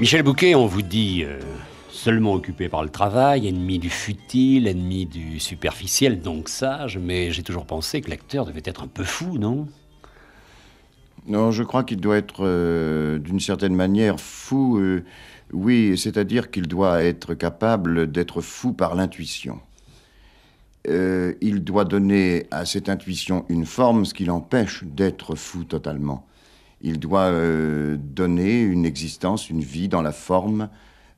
Michel Bouquet, on vous dit euh, seulement occupé par le travail, ennemi du futile, ennemi du superficiel, donc sage, mais j'ai toujours pensé que l'acteur devait être un peu fou, non Non, je crois qu'il doit être euh, d'une certaine manière fou, euh, oui, c'est-à-dire qu'il doit être capable d'être fou par l'intuition. il doit donner à cette intuition une forme, ce qui l'empêche d'être fou totalement. Il doit euh, donner une existence, une vie dans la forme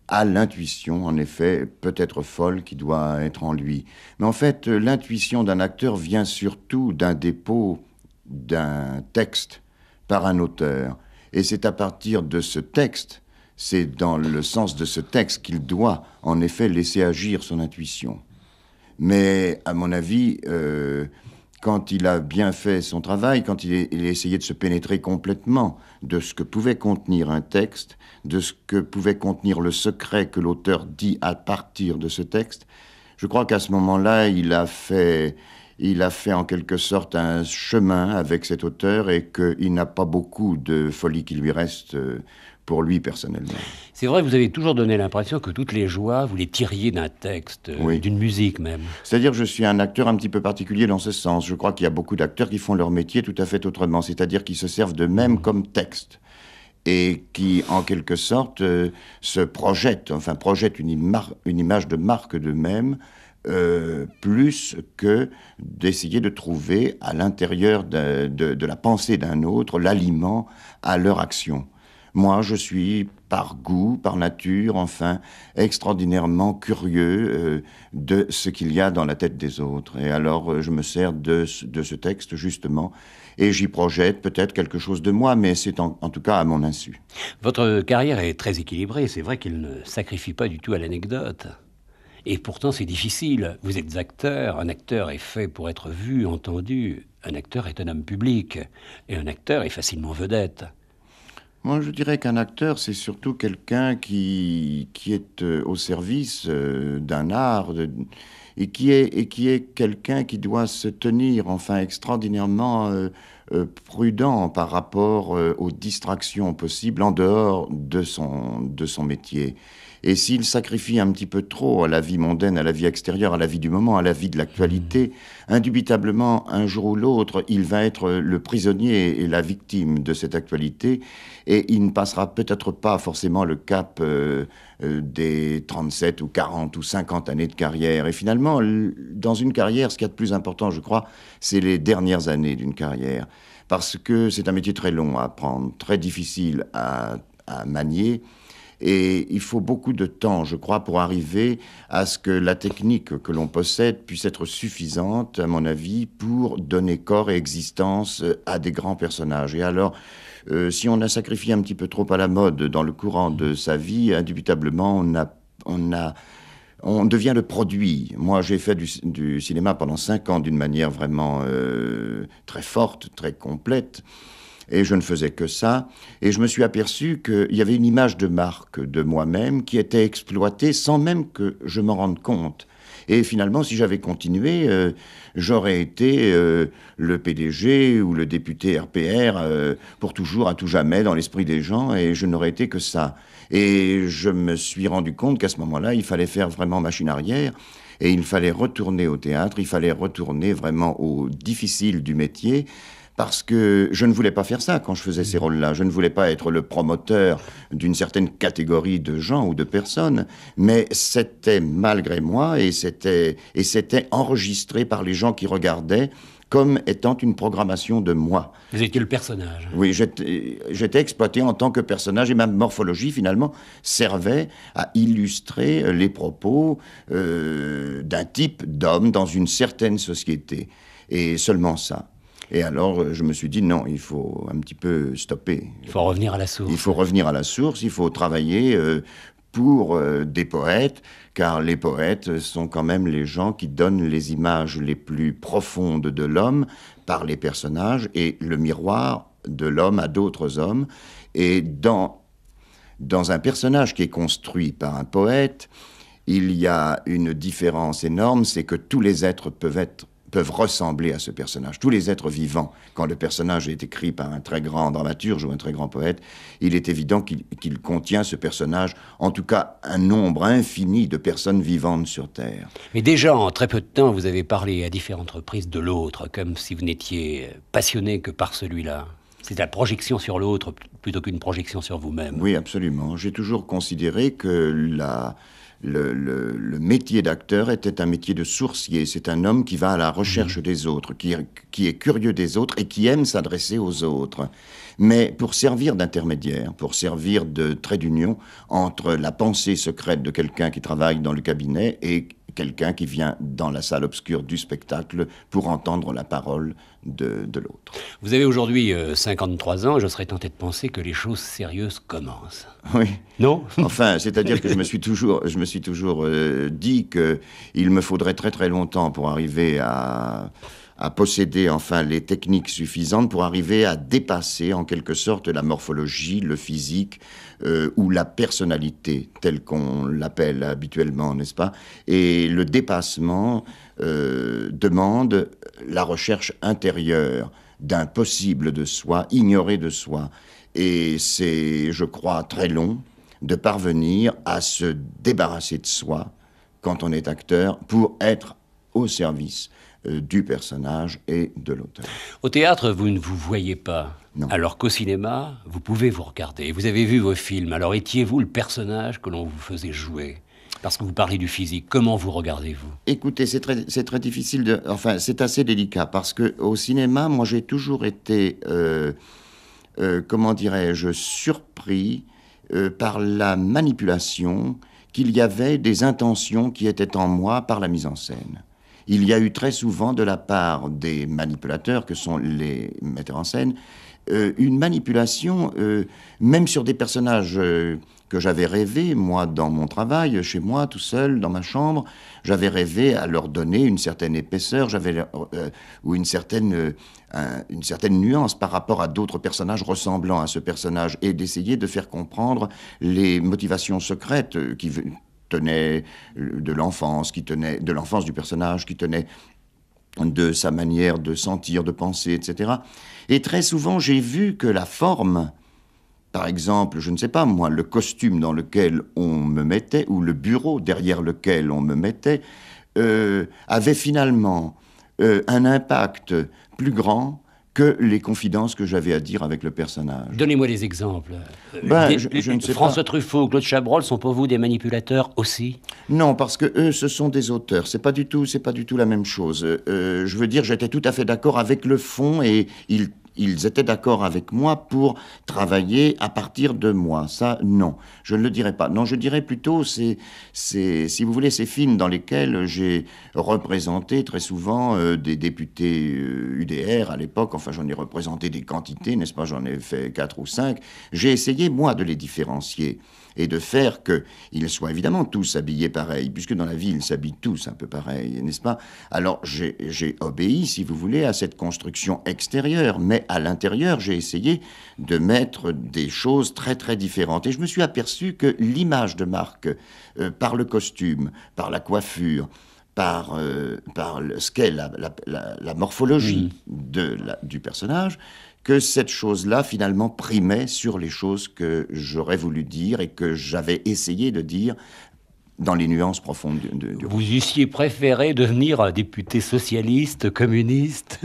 à l'intuition, en effet, peut-être folle, qui doit être en lui. Mais en fait, euh, l'intuition d'un acteur vient surtout d'un dépôt d'un texte par un auteur. Et c'est à partir de ce texte, c'est dans le sens de ce texte qu'il doit, en effet, laisser agir son intuition. Mais à mon avis, euh, quand il a bien fait son travail, quand il, a essayé de se pénétrer complètement de ce que pouvait contenir un texte, de ce que pouvait contenir le secret que l'auteur dit à partir de ce texte, je crois qu'à ce moment-là, il a fait, il a fait en quelque sorte un chemin avec cet auteur et qu'il n'a pas beaucoup de folie qui lui reste euh, pour lui personnellement. C'est vrai, vous avez toujours donné l'impression que toutes les joies, vous les tiriez d'un texte, euh, d'une musique même. C'est-à-dire, je suis un acteur un petit peu particulier dans ce sens. Je crois qu'il y a beaucoup d'acteurs qui font leur métier tout à fait autrement, c'est-à-dire qui se servent d'eux-mêmes mm. comme texte et qui, en quelque sorte, euh, se projettent, enfin projettent une, une image de marque d'eux-mêmes, euh, plus que d'essayer de trouver à l'intérieur de, de la pensée d'un autre l'aliment à leur action. Moi, je suis par goût, par nature, enfin, extraordinairement curieux euh, de ce qu'il y a dans la tête des autres. Et alors, euh, je me sers de, ce texte, justement, et j'y projette peut-être quelque chose de moi, mais c'est en, en, tout cas à mon insu. Votre carrière est très équilibrée, c'est vrai qu'il ne sacrifie pas du tout à l'anecdote. Et pourtant, c'est difficile. Vous êtes acteur, un acteur est fait pour être vu, entendu. Un acteur est un homme public, et un acteur est facilement vedette. Moi, je dirais qu'un acteur, c'est surtout quelqu'un qui, est euh, au service euh, d'un art et qui est, quelqu'un qui doit se tenir, enfin, extraordinairement euh, prudent par rapport aux distractions possibles en dehors de son métier. Et s'il sacrifie un petit peu trop à la vie mondaine, à la vie extérieure, à la vie du moment, à la vie de l'actualité, hmm. indubitablement, un jour ou l'autre, il va être le prisonnier et la victime de cette actualité, et il ne passera peut-être pas forcément le cap euh, euh, des 37 ou 40 ou 50 années de carrière. Et finalement, dans une carrière, ce qu'il y a de plus important, je crois, c'est les dernières années d'une carrière. Parce que c'est un métier très long à apprendre, très difficile à manier et il faut beaucoup de temps, je crois, pour arriver à ce que la technique que l'on possède puisse être suffisante, à mon avis, pour donner corps et existence euh, à des grands personnages. Et alors, euh, si on a sacrifié un petit peu trop à la mode dans le courant de mmh. sa vie, indubitablement, on a, on a on devient le produit. Moi, j'ai fait du, cinéma pendant cinq ans d'une manière vraiment euh, très forte, très complète. Et je ne faisais que ça. Et je me suis aperçu qu'il y avait une image de marque de moi-même qui était exploitée sans même que je m'en rende compte. Et finalement, si j'avais continué, euh, j'aurais été euh, le PDG ou le député RPR euh, pour toujours, à tout jamais, dans l'esprit des gens, et je n'aurais été que ça. Et je me suis rendu compte qu'à ce moment-là, il fallait faire vraiment machine arrière. Et il fallait retourner au théâtre, il fallait retourner vraiment au difficile du métier, parce que je ne voulais pas faire ça quand je faisais ces rôles-là. Je ne voulais pas être le promoteur d'une certaine catégorie de gens ou de personnes, mais c'était malgré moi et c'était et c'était enregistré par les gens qui regardaient comme étant une programmation de moi. Vous étiez le personnage. Oui, j'étais exploité en tant que personnage et ma morphologie finalement servait à illustrer euh, les propos euh, d'un type d'homme dans une certaine société. Et seulement ça. Et alors, euh, je me suis dit, non, il faut un petit peu stopper. Il faut revenir à la source. Il faut revenir à la source, il faut travailler euh, pour euh, des poètes, car les poètes sont quand même les gens qui donnent les images les plus profondes de l'homme par les personnages et le miroir de l'homme à d'autres hommes. Et dans, dans un personnage qui est construit par un poète, il y a une différence énorme, c'est que tous les êtres peuvent être peuvent ressembler à ce personnage. Tous les êtres vivants, quand le personnage est écrit par un très grand dramaturge ou un très grand poète, il est évident qu'il contient ce personnage, en tout cas un nombre infini de personnes vivantes sur Terre. Mais déjà, en très peu de temps, vous avez parlé à différentes reprises de l'autre, comme si vous n'étiez passionné que par celui-là. C'est la projection sur l'autre plutôt qu'une projection sur vous-même. Oui, absolument. J'ai toujours considéré que la le, métier d'acteur était un métier de sourcier. C'est un homme qui va à la recherche mhm. des autres, qui, qui est curieux des autres et qui aime s'adresser aux autres. Mais pour servir d'intermédiaire, pour servir de trait d'union entre la pensée secrète de quelqu'un qui travaille dans le cabinet et quelqu'un qui vient dans la salle obscure du spectacle pour entendre la parole de, l'autre. Vous avez aujourd'hui 53 euh, ans, je serais tenté de penser que les choses sérieuses commencent. Oui. Non Enfin, c'est-à-dire que je me suis toujours, je me suis toujours euh, dit qu'il me faudrait très très longtemps pour arriver à à posséder enfin les techniques suffisantes pour arriver à dépasser en quelque sorte la morphologie, le physique, euh, ou la personnalité, telle qu'on l'appelle habituellement, n'est-ce pas Et le dépassement euh, demande la recherche intérieure d'un possible de soi, ignoré de soi. Et c'est, je crois, très long de parvenir à se débarrasser de soi quand on est acteur pour être au service euh, du personnage et de l'auteur. Au théâtre, vous ne vous voyez pas alors qu'au cinéma, vous pouvez vous regarder, vous avez vu vos films, alors étiez-vous le personnage que l'on vous faisait jouer parce que vous parlez du physique, comment vous regardez-vous Écoutez, c'est très, difficile de... Enfin, c'est assez délicat, parce qu'au cinéma, moi, j'ai toujours été, euh, euh, comment dirais-je, surpris euh, par la manipulation qu'il y avait des intentions qui étaient en moi par la mise en scène. Il y a eu très souvent de la part des manipulateurs, que sont les metteurs en scène, euh, une manipulation, euh, même sur des personnages euh, que j'avais rêvé, moi, dans mon travail, chez moi, tout seul, dans ma chambre, j'avais rêvé à leur donner une certaine épaisseur, ou une certaine, une certaine nuance par rapport à d'autres personnages ressemblant à ce personnage, et d'essayer de faire comprendre les motivations secrètes qui tenaient de l'enfance, qui tenait de l'enfance du personnage, qui tenait de sa manière de sentir, de penser, etc. Et très souvent, j'ai vu que la forme, par exemple, je ne sais pas moi, le costume dans lequel on me mettait, ou le bureau derrière lequel on me mettait, euh, avait finalement euh, un impact plus grand que les confidences que j'avais à dire avec le personnage. Donnez-moi des exemples. Euh, ben, François Truffaut, Claude Chabrol sont pour vous des manipulateurs aussi Non, parce que eux, ce sont des auteurs. C'est pas du tout, c'est pas du tout la même chose. Euh, je veux dire, j'étais tout à fait d'accord avec le fond et il ils étaient d'accord avec moi pour travailler à partir de moi. Ça, non, je ne le dirais pas. Non, je dirais plutôt, c'est, c'est, si vous voulez, ces films dans lesquels j'ai représenté très souvent euh, des députés UDR euh, à l'époque. Enfin, j'en ai représenté des quantités, n'est-ce pas J'en ai fait quatre ou cinq. J'ai essayé, moi, de les différencier et de faire qu'ils soient évidemment tous habillés pareil, puisque dans la vie, ils s'habillent tous un peu pareil, n'est-ce pas Alors, j'ai, j'ai obéi, si vous voulez, à cette construction extérieure, mais à l'intérieur, j'ai essayé de mettre des choses très très différentes. Et je me suis aperçu que l'image de marque, euh, par le costume, par la coiffure, par, euh, par ce qu'est la, morphologie mmh. du personnage, que cette chose-là finalement primait sur les choses que j'aurais voulu dire et que j'avais essayé de dire dans les nuances profondes de Vous eussiez préféré devenir un député socialiste, communiste,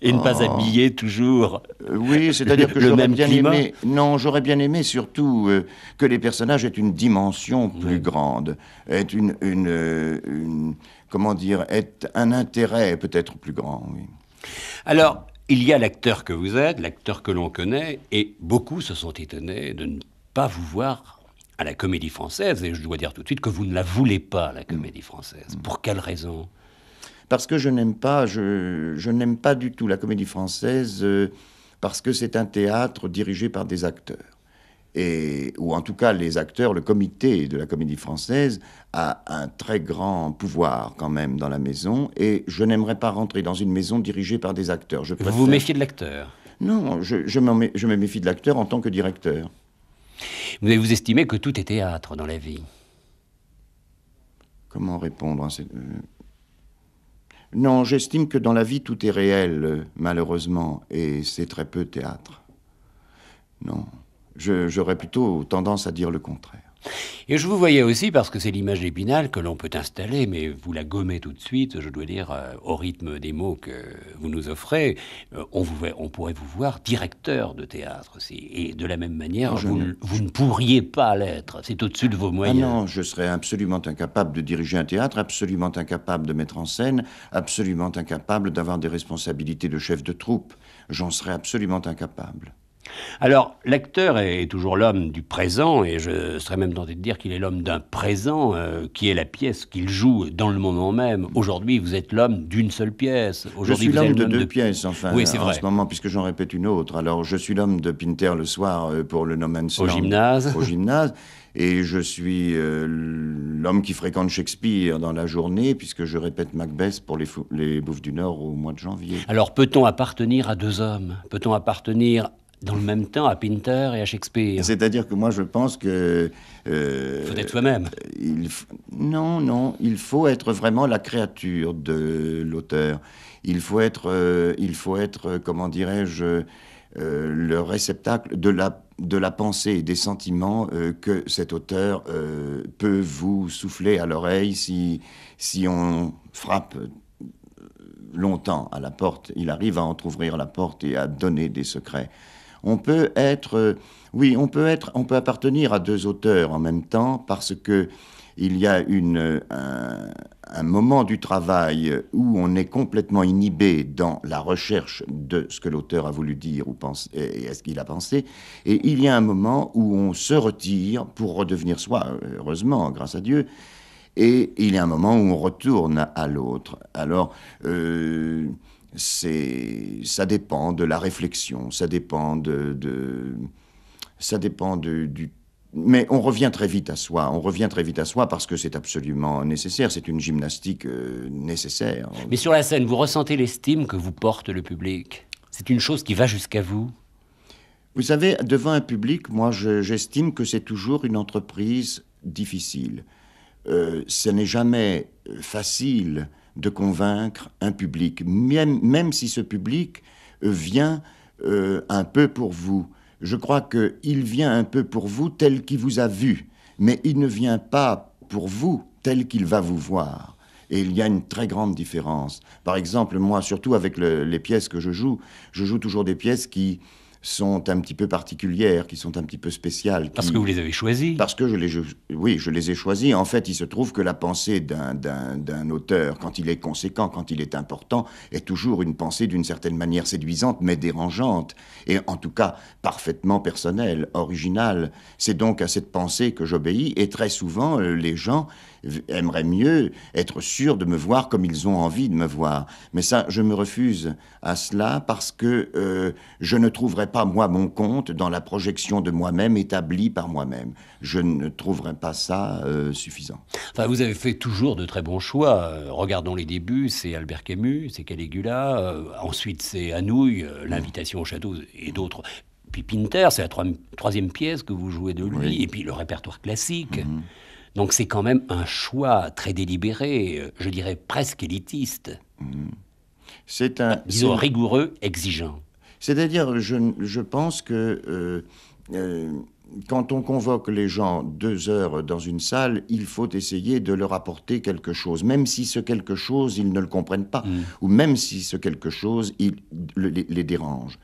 et ne pas oh. habiller toujours. Euh, oui, c'est-à-dire que j'aurais bien climat. aimé. Non, j'aurais bien aimé surtout euh, que les personnages aient une dimension plus grande, aient euh, une, comment dire, aient un intérêt peut-être plus grand. Oui. Alors. Il y a l'acteur que vous êtes, l'acteur que l'on connaît, et beaucoup se sont étonnés de ne pas vous voir à la comédie française, et je dois dire tout de suite que vous ne la voulez pas, la comédie mm. française. Pour quelle raison Parce que je n'aime pas, je, n'aime pas du tout la comédie française, euh, parce que c'est un théâtre dirigé par des acteurs. Et, ou en tout cas, les acteurs, le comité de la comédie française a un très grand pouvoir quand même dans la maison, et je n'aimerais pas rentrer dans une maison dirigée par des acteurs. Je Vous vous méfiez de l'acteur Non, je, je me méfie de l'acteur en tant que directeur. Vous avez vous estimé que tout est théâtre dans la vie. Comment répondre à cette... Euh, non, j'estime que dans la vie, tout est réel, euh, malheureusement, et c'est très peu théâtre. Non, j'aurais plutôt tendance à dire le contraire. Et je vous voyais aussi, parce que c'est l'image d'Épinal que l'on peut installer, mais vous la gommez tout de suite, je dois dire, euh, au rythme des mots que vous nous offrez, euh, on, pourrait vous voir directeur de théâtre aussi. Et de la même manière, vous, ne... pourriez pas l'être. C'est au-dessus de vos ah moyens. non, je serais absolument incapable de diriger un théâtre, absolument incapable de mettre en scène, absolument incapable d'avoir des responsabilités de chef de troupe. J'en serais absolument incapable. Alors, l'acteur est toujours l'homme du présent, et je serais même tenté de dire qu'il est l'homme d'un présent, euh, qui est la pièce qu'il joue dans le moment même. Aujourd'hui, vous êtes l'homme d'une seule pièce. Aujourd'hui, je suis l'homme de deux pièces, enfin, en ce moment, puisque j'en répète une autre. Alors, je suis l'homme de Pinter le soir euh, pour le No Man's Au gymnase. Au gymnase. Et je suis euh, l'homme qui fréquente Shakespeare dans la journée, puisque je répète Macbeth pour les, les Bouffes du Nord au mois de janvier. Alors, peut-on appartenir à deux hommes Peut-on appartenir dans le même temps à Pinter et à Shakespeare. C'est-à-dire que moi, je pense que... Euh, faut être soi-même. Non, non, il faut être vraiment la créature de l'auteur. Il faut être, euh, il faut être euh, comment dirais-je, euh, le réceptacle de la, de la pensée et des sentiments que cet auteur peut vous souffler à l'oreille si, si on frappe longtemps à la porte. Il arrive à entr'ouvrir la porte et à donner des secrets. On peut être, euh, oui, on peut être, on peut appartenir à deux auteurs en même temps parce que il y a une, euh, un, moment du travail où on est complètement inhibé dans la recherche de ce que l'auteur a voulu dire ou pense, et ce qu'il a pensé, et il y a un moment où on se retire pour redevenir soi, heureusement, grâce à Dieu, et il y a un moment où on retourne à, l'autre. Alors, euh, c'est ça dépend de la réflexion, ça dépend de, ça dépend du mais on revient très vite à soi, on revient très vite à soi parce que c'est absolument nécessaire, c'est une gymnastique euh, nécessaire. Mais sur la scène, vous ressentez l'estime que vous porte le public C'est une chose qui va jusqu'à vous Vous savez, devant un public, moi j'estime que c'est toujours une entreprise difficile. Euh, ce n'est jamais euh, facile de convaincre un public, même, si ce public vient euh, un peu pour vous. Je crois qu'il vient un peu pour vous tel qu'il vous a vu, mais il ne vient pas pour vous tel qu'il va vous voir. Et il y a une très grande différence. Par exemple, moi, surtout avec les pièces que je joue, je joue toujours des pièces qui sont un petit peu particulières, qui sont un petit peu spéciales. Parce que vous les avez choisis Parce que je les, oui, je les ai choisis. En fait, il se trouve que la pensée d'un auteur, quand il est conséquent, quand il est important, est toujours une pensée d'une certaine manière séduisante, mais dérangeante, et en tout cas parfaitement personnelle, originale. C'est donc à cette pensée que j'obéis, et très souvent, euh, les gens aimeraient mieux être sûr de me voir comme ils ont envie de me voir. Mais ça, je me refuse à cela parce que euh, je ne trouverai pas, moi, mon compte dans la projection de moi-même établie par moi-même. Je ne trouverai pas ça euh, suffisant. Enfin, vous avez fait toujours de très bons choix. Euh, regardons les débuts, c'est Albert Camus, c'est Caligula, ensuite c'est Anouilh, mm. l'invitation au château et d'autres puis Pinter, c'est la troisième pièce que vous jouez de lui, et puis le répertoire classique. Mm-hmm. Donc c'est quand même un choix très délibéré, euh, je dirais presque élitiste. Mm. Ah, c'est un. rigoureux, exigeant. C'est-à-dire, je, pense que. Euh, euh, quand on convoque les gens deux heures dans une salle, il faut essayer de leur apporter quelque chose, même si ce quelque chose, ils ne le comprennent pas, mm. ou même si ce quelque chose, il, les, dérange.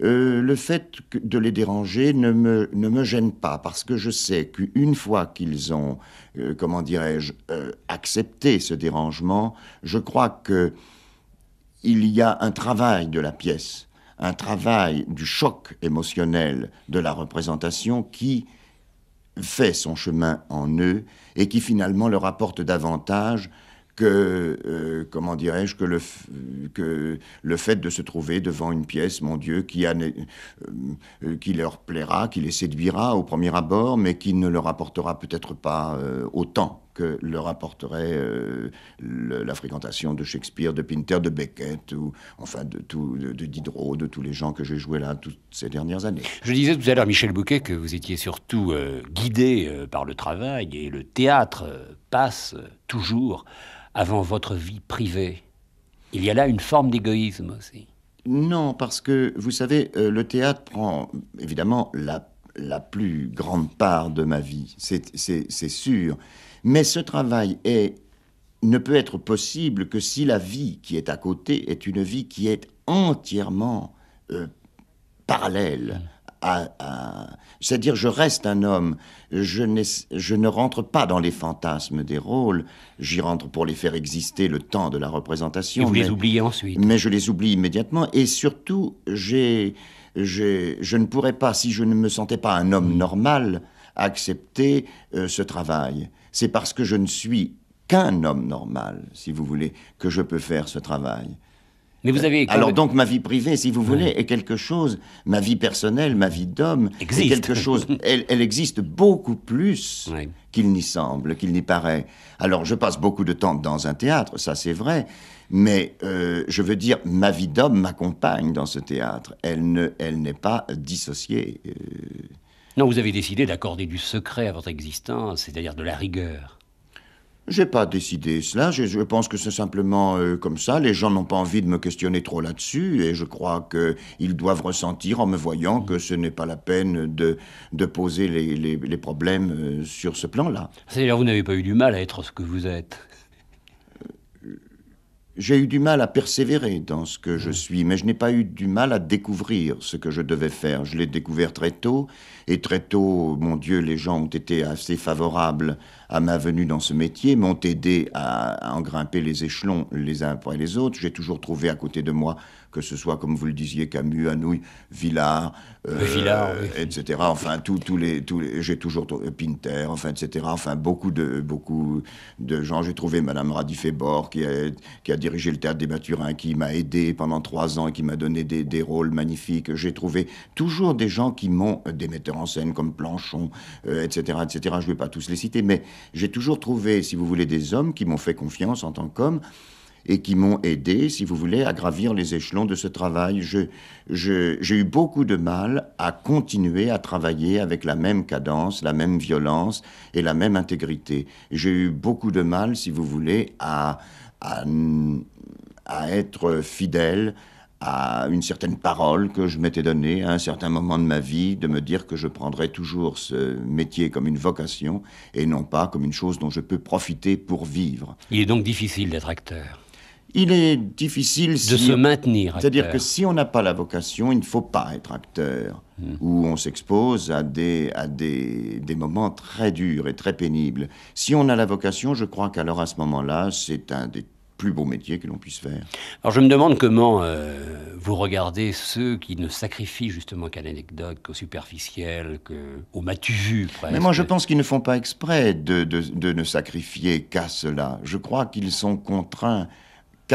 Euh, le fait de les déranger ne me, gêne pas, parce que je sais qu'une fois qu'ils ont, euh, comment dirais-je, euh, accepté ce dérangement, je crois qu'il y a un travail de la pièce, un travail du choc émotionnel de la représentation qui fait son chemin en eux et qui finalement leur apporte davantage que, euh, comment dirais-je, que le, que le fait de se trouver devant une pièce, mon Dieu, qui, euh, euh, qui leur plaira, qui les séduira au premier abord, mais qui ne leur apportera peut-être pas autant que leur apporterait la fréquentation de Shakespeare, de Pinter, de Beckett, ou enfin de, tout, de, de Diderot, de tous les gens que j'ai joués là toutes ces dernières années. Je disais tout à l'heure, Michel Bouquet, que vous étiez surtout guidé par le travail et le théâtre passe toujours avant votre vie privée. Il y a là une forme d'égoïsme aussi. Non, parce que, vous savez, euh, le théâtre prend évidemment la, la, plus grande part de ma vie, c'est sûr. Mais ce travail est, ne peut être possible que si la vie qui est à côté est une vie qui est entièrement euh, parallèle. Mm c'est-à-dire je reste un homme, je, ne rentre pas dans les fantasmes des rôles, j'y rentre pour les faire exister le temps de la représentation. Et vous les oubliez ensuite. Mais je les oublie immédiatement et surtout je ne pourrais pas, si je ne me sentais pas un homme normal, accepter euh, ce travail. C'est parce que je ne suis qu'un homme normal, si vous voulez, que je peux faire ce travail. Alors donc ma vie privée, si vous voulez, est quelque chose. Ma vie personnelle, ma vie d'homme, quelque chose. Elle, existe beaucoup plus qu'il n'y semble, qu'il n'y paraît. Alors je passe beaucoup de temps dans un théâtre, ça c'est vrai. Mais euh, je veux dire, ma vie d'homme m'accompagne dans ce théâtre. Elle ne, elle n'est pas dissociée. Euh. Non, vous avez décidé d'accorder du secret à votre existence, c'est-à-dire de la rigueur. J'ai pas décidé cela, je, pense que c'est simplement euh, comme ça, les gens n'ont pas envie de me questionner trop là-dessus, et je crois qu'ils doivent ressentir en me voyant que ce n'est pas la peine de, de poser les, les, problèmes euh, sur ce plan-là. C'est-à-dire vous n'avez pas eu du mal à être ce que vous êtes euh, J'ai eu du mal à persévérer dans ce que je suis, mais je n'ai pas eu du mal à découvrir ce que je devais faire. Je l'ai découvert très tôt, et très tôt, mon Dieu, les gens ont été assez favorables à ma venue dans ce métier, m'ont aidé à, en grimper les échelons les uns après les autres. J'ai toujours trouvé à côté de moi, que ce soit, comme vous le disiez, Camus, Anouilh, euh, Villard, etc. Enfin, tous les, tous j'ai toujours trouvé Pinter, enfin, etc. Enfin, beaucoup de, beaucoup de gens. J'ai trouvé Madame Radifébor, qui a, qui a dirigé le théâtre des Mathurins, qui m'a aidé pendant trois ans et qui m'a donné des, des rôles magnifiques. J'ai trouvé toujours des gens qui m'ont, des en scène comme Planchon, etc., euh, etc. Je ne vais pas tous les citer, mais j'ai toujours trouvé, si vous voulez, des hommes qui m'ont fait confiance en tant qu'homme et qui m'ont aidé, si vous voulez, à gravir les échelons de ce travail. J'ai je, j'ai eu beaucoup de mal à continuer à travailler avec la même cadence, la même violence et la même intégrité. J'ai eu beaucoup de mal, si vous voulez, à, à, à être fidèle à une certaine parole que je m'étais donnée à un certain moment de ma vie, de me dire que je prendrais toujours ce métier comme une vocation et non pas comme une chose dont je peux profiter pour vivre. Il est donc difficile d'être acteur. Il est difficile de se maintenir. C'est-à-dire que si on n'a pas la vocation, il ne faut pas être acteur, hmm. où on s'expose à, des, à des, des moments très durs et très pénibles. Si on a la vocation, je crois qu'alors à ce moment-là, c'est un des beau métier que l'on puisse faire. Alors je me demande comment euh, vous regardez ceux qui ne sacrifient justement qu'à l'anecdote, qu'au superficiel, qu'au matu-vu presque. Mais moi je pense qu'ils ne font pas exprès de ne sacrifier qu'à cela. Je crois qu'ils sont contraints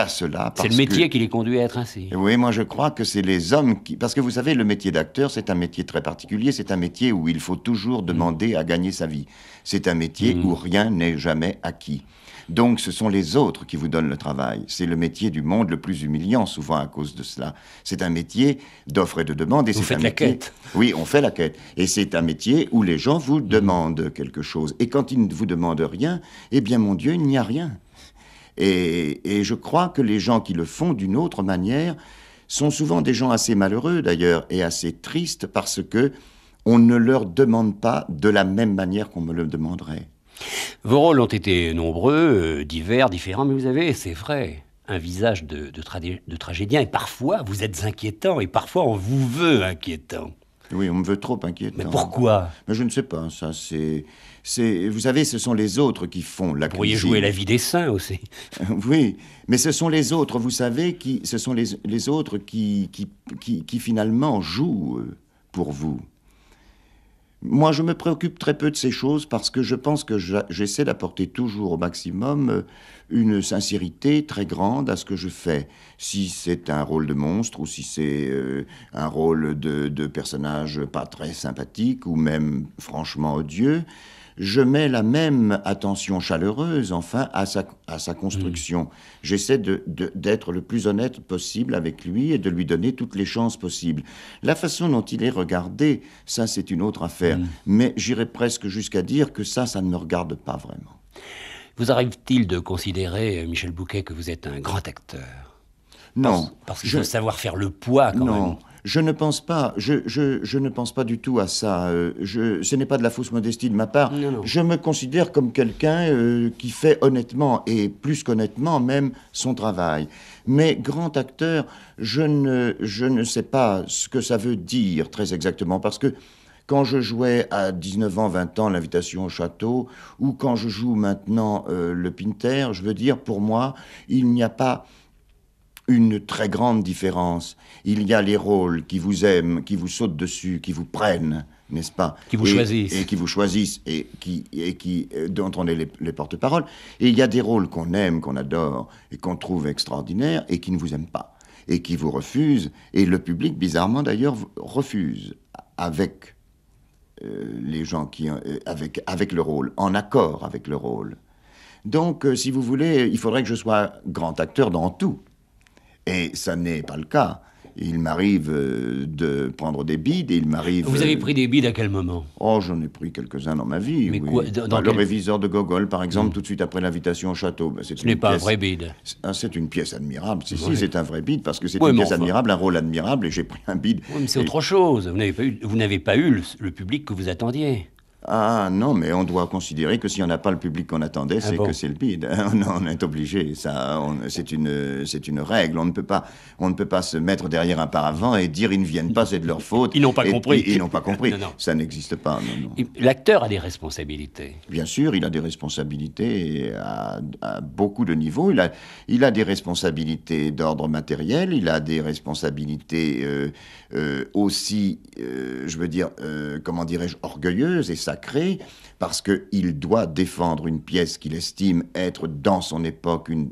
cela. C'est le métier qui les conduit à être ainsi. Oui, moi je crois que c'est les hommes qui... Parce que vous savez, le métier d'acteur, c'est un métier très particulier, c'est un métier où il faut toujours mm. demander à gagner sa vie. C'est un métier mm. où rien n'est jamais acquis. Donc ce sont les autres qui vous donnent le travail. C'est le métier du monde le plus humiliant souvent à cause de cela. C'est un métier d'offre et de demande. Et vous faites la quête. Oui, on fait la quête. Et c'est un métier où les gens vous mm. demandent quelque chose. Et quand ils ne vous demandent rien, eh bien mon Dieu, il n'y a rien. Et, je crois que les gens qui le font d'une autre manière sont souvent des gens assez malheureux d'ailleurs et assez tristes parce que on ne leur demande pas de la même manière qu'on me le demanderait. Vos rôles ont été nombreux, euh, divers, différents, mais vous avez, c'est vrai, un visage de, tragédien et parfois vous êtes inquiétant et parfois on vous veut inquiétant. Oui, on me veut trop inquiétant. Mais pourquoi Mais je ne sais pas, ça c'est vous savez, ce sont les autres qui font la vous pourriez jouer la vie des saints aussi. oui, mais ce sont les autres, vous savez, qui, ce sont les, les autres qui, qui, qui, qui finalement jouent pour vous. Moi, je me préoccupe très peu de ces choses parce que je pense que j'essaie d'apporter toujours au maximum euh, une sincérité très grande à ce que je fais. Si c'est un rôle de monstre ou si c'est euh, un rôle de, de personnage pas très sympathique ou même franchement odieux, je mets la même attention chaleureuse, enfin, à sa, à sa construction. Hmm. J'essaie d'être le plus honnête possible avec lui et de lui donner toutes les chances possibles. La façon dont il est regardé, ça, c'est une autre affaire. Hmm. Mais j'irais presque jusqu'à dire que ça, ça ne me regarde pas vraiment. Vous arrive-t-il de considérer, euh, Michel Bouquet, que vous êtes un grand acteur non. Parce, que je... veux savoir faire le poids quand même. Je ne pense pas, je, ne pense pas du tout à ça. Euh, je, ce n'est pas de la fausse modestie de ma part. Je me considère comme quelqu'un euh, qui fait honnêtement et plus qu'honnêtement même son travail. Mais grand acteur, je ne, je ne sais pas ce que ça veut dire très exactement parce que quand je jouais à 19 ans, 20 ans l'invitation au château, ou quand je joue maintenant euh, le Pinter, je veux dire, pour moi, il n'y a pas une très grande différence. Il y a les rôles qui vous aiment, qui vous sautent dessus, qui vous prennent, n'est-ce pas Qui vous choisissent. Et qui vous choisissent, et, qui, et qui, euh, dont on est les, porte-parole. Et il y a des rôles qu'on aime, qu'on adore, et qu'on trouve extraordinaires, et qui ne vous aiment pas, et qui vous refusent. Et le public, bizarrement d'ailleurs, refuse avec euh, les gens qui... Euh, avec, avec le rôle, en accord avec le rôle. Donc, si vous voulez, il faudrait que je sois grand acteur dans tout. Et ça n'est pas le cas. Il m'arrive euh, de prendre des bides et il m'arrive. Vous avez euh, pris des bides à quel moment Oh, j'en ai pris quelques-uns dans ma vie. dans bah, Le réviseur de Gogol, par exemple, hmm. tout de suite après l'invitation au château. Bah, Ce n'est pas un vrai bide. Ah, c'est une pièce admirable. Si, si, c'est un vrai bide parce que c'est une pièce admirable, un rôle admirable et j'ai pris un bide. mais c'est autre chose. Vous n'avez pas eu, le public que vous attendiez. Ah non, mais on doit considérer que si on n'a pas le public qu'on attendait, ah c'est que c'est le bide. on est obligé, ça, c'est une, c'est une règle. On ne peut pas, on ne peut pas se mettre derrière un paravent et dire ils ne viennent pas, c'est de leur faute. Ils n'ont pas, compris. Ils, n'ont pas compris. Ça n'existe pas. L'acteur a des responsabilités. Bien sûr, il a des responsabilités à, beaucoup de niveaux. Il a, il a des responsabilités d'ordre matériel. Il a des responsabilités euh, euh, aussi, euh, je veux dire, comment dirais-je, orgueilleuses et sacré, parce qu'il doit défendre une pièce qu'il estime être dans son époque une,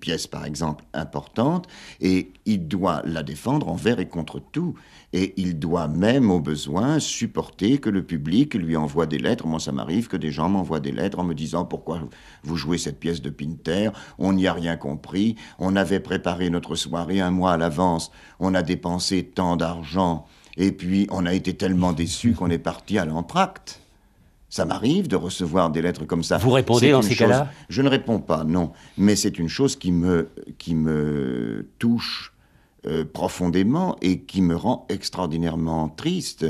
pièce par exemple importante, et il doit la défendre envers et contre tout. Et il doit même, au besoin, supporter que le public lui envoie des lettres. Moi, ça m'arrive que des gens m'envoient des lettres en me disant pourquoi vous jouez cette pièce de Pinter, on n'y a rien compris, on avait préparé notre soirée un mois à l'avance, on a dépensé tant d'argent, et puis on a été tellement déçus qu'on est parti à l'entracte. Ça m'arrive de recevoir des lettres comme ça. Vous répondez dans ces cas-là Je ne réponds pas, non. Mais c'est une chose qui me, qui me touche euh, profondément et qui me rend extraordinairement triste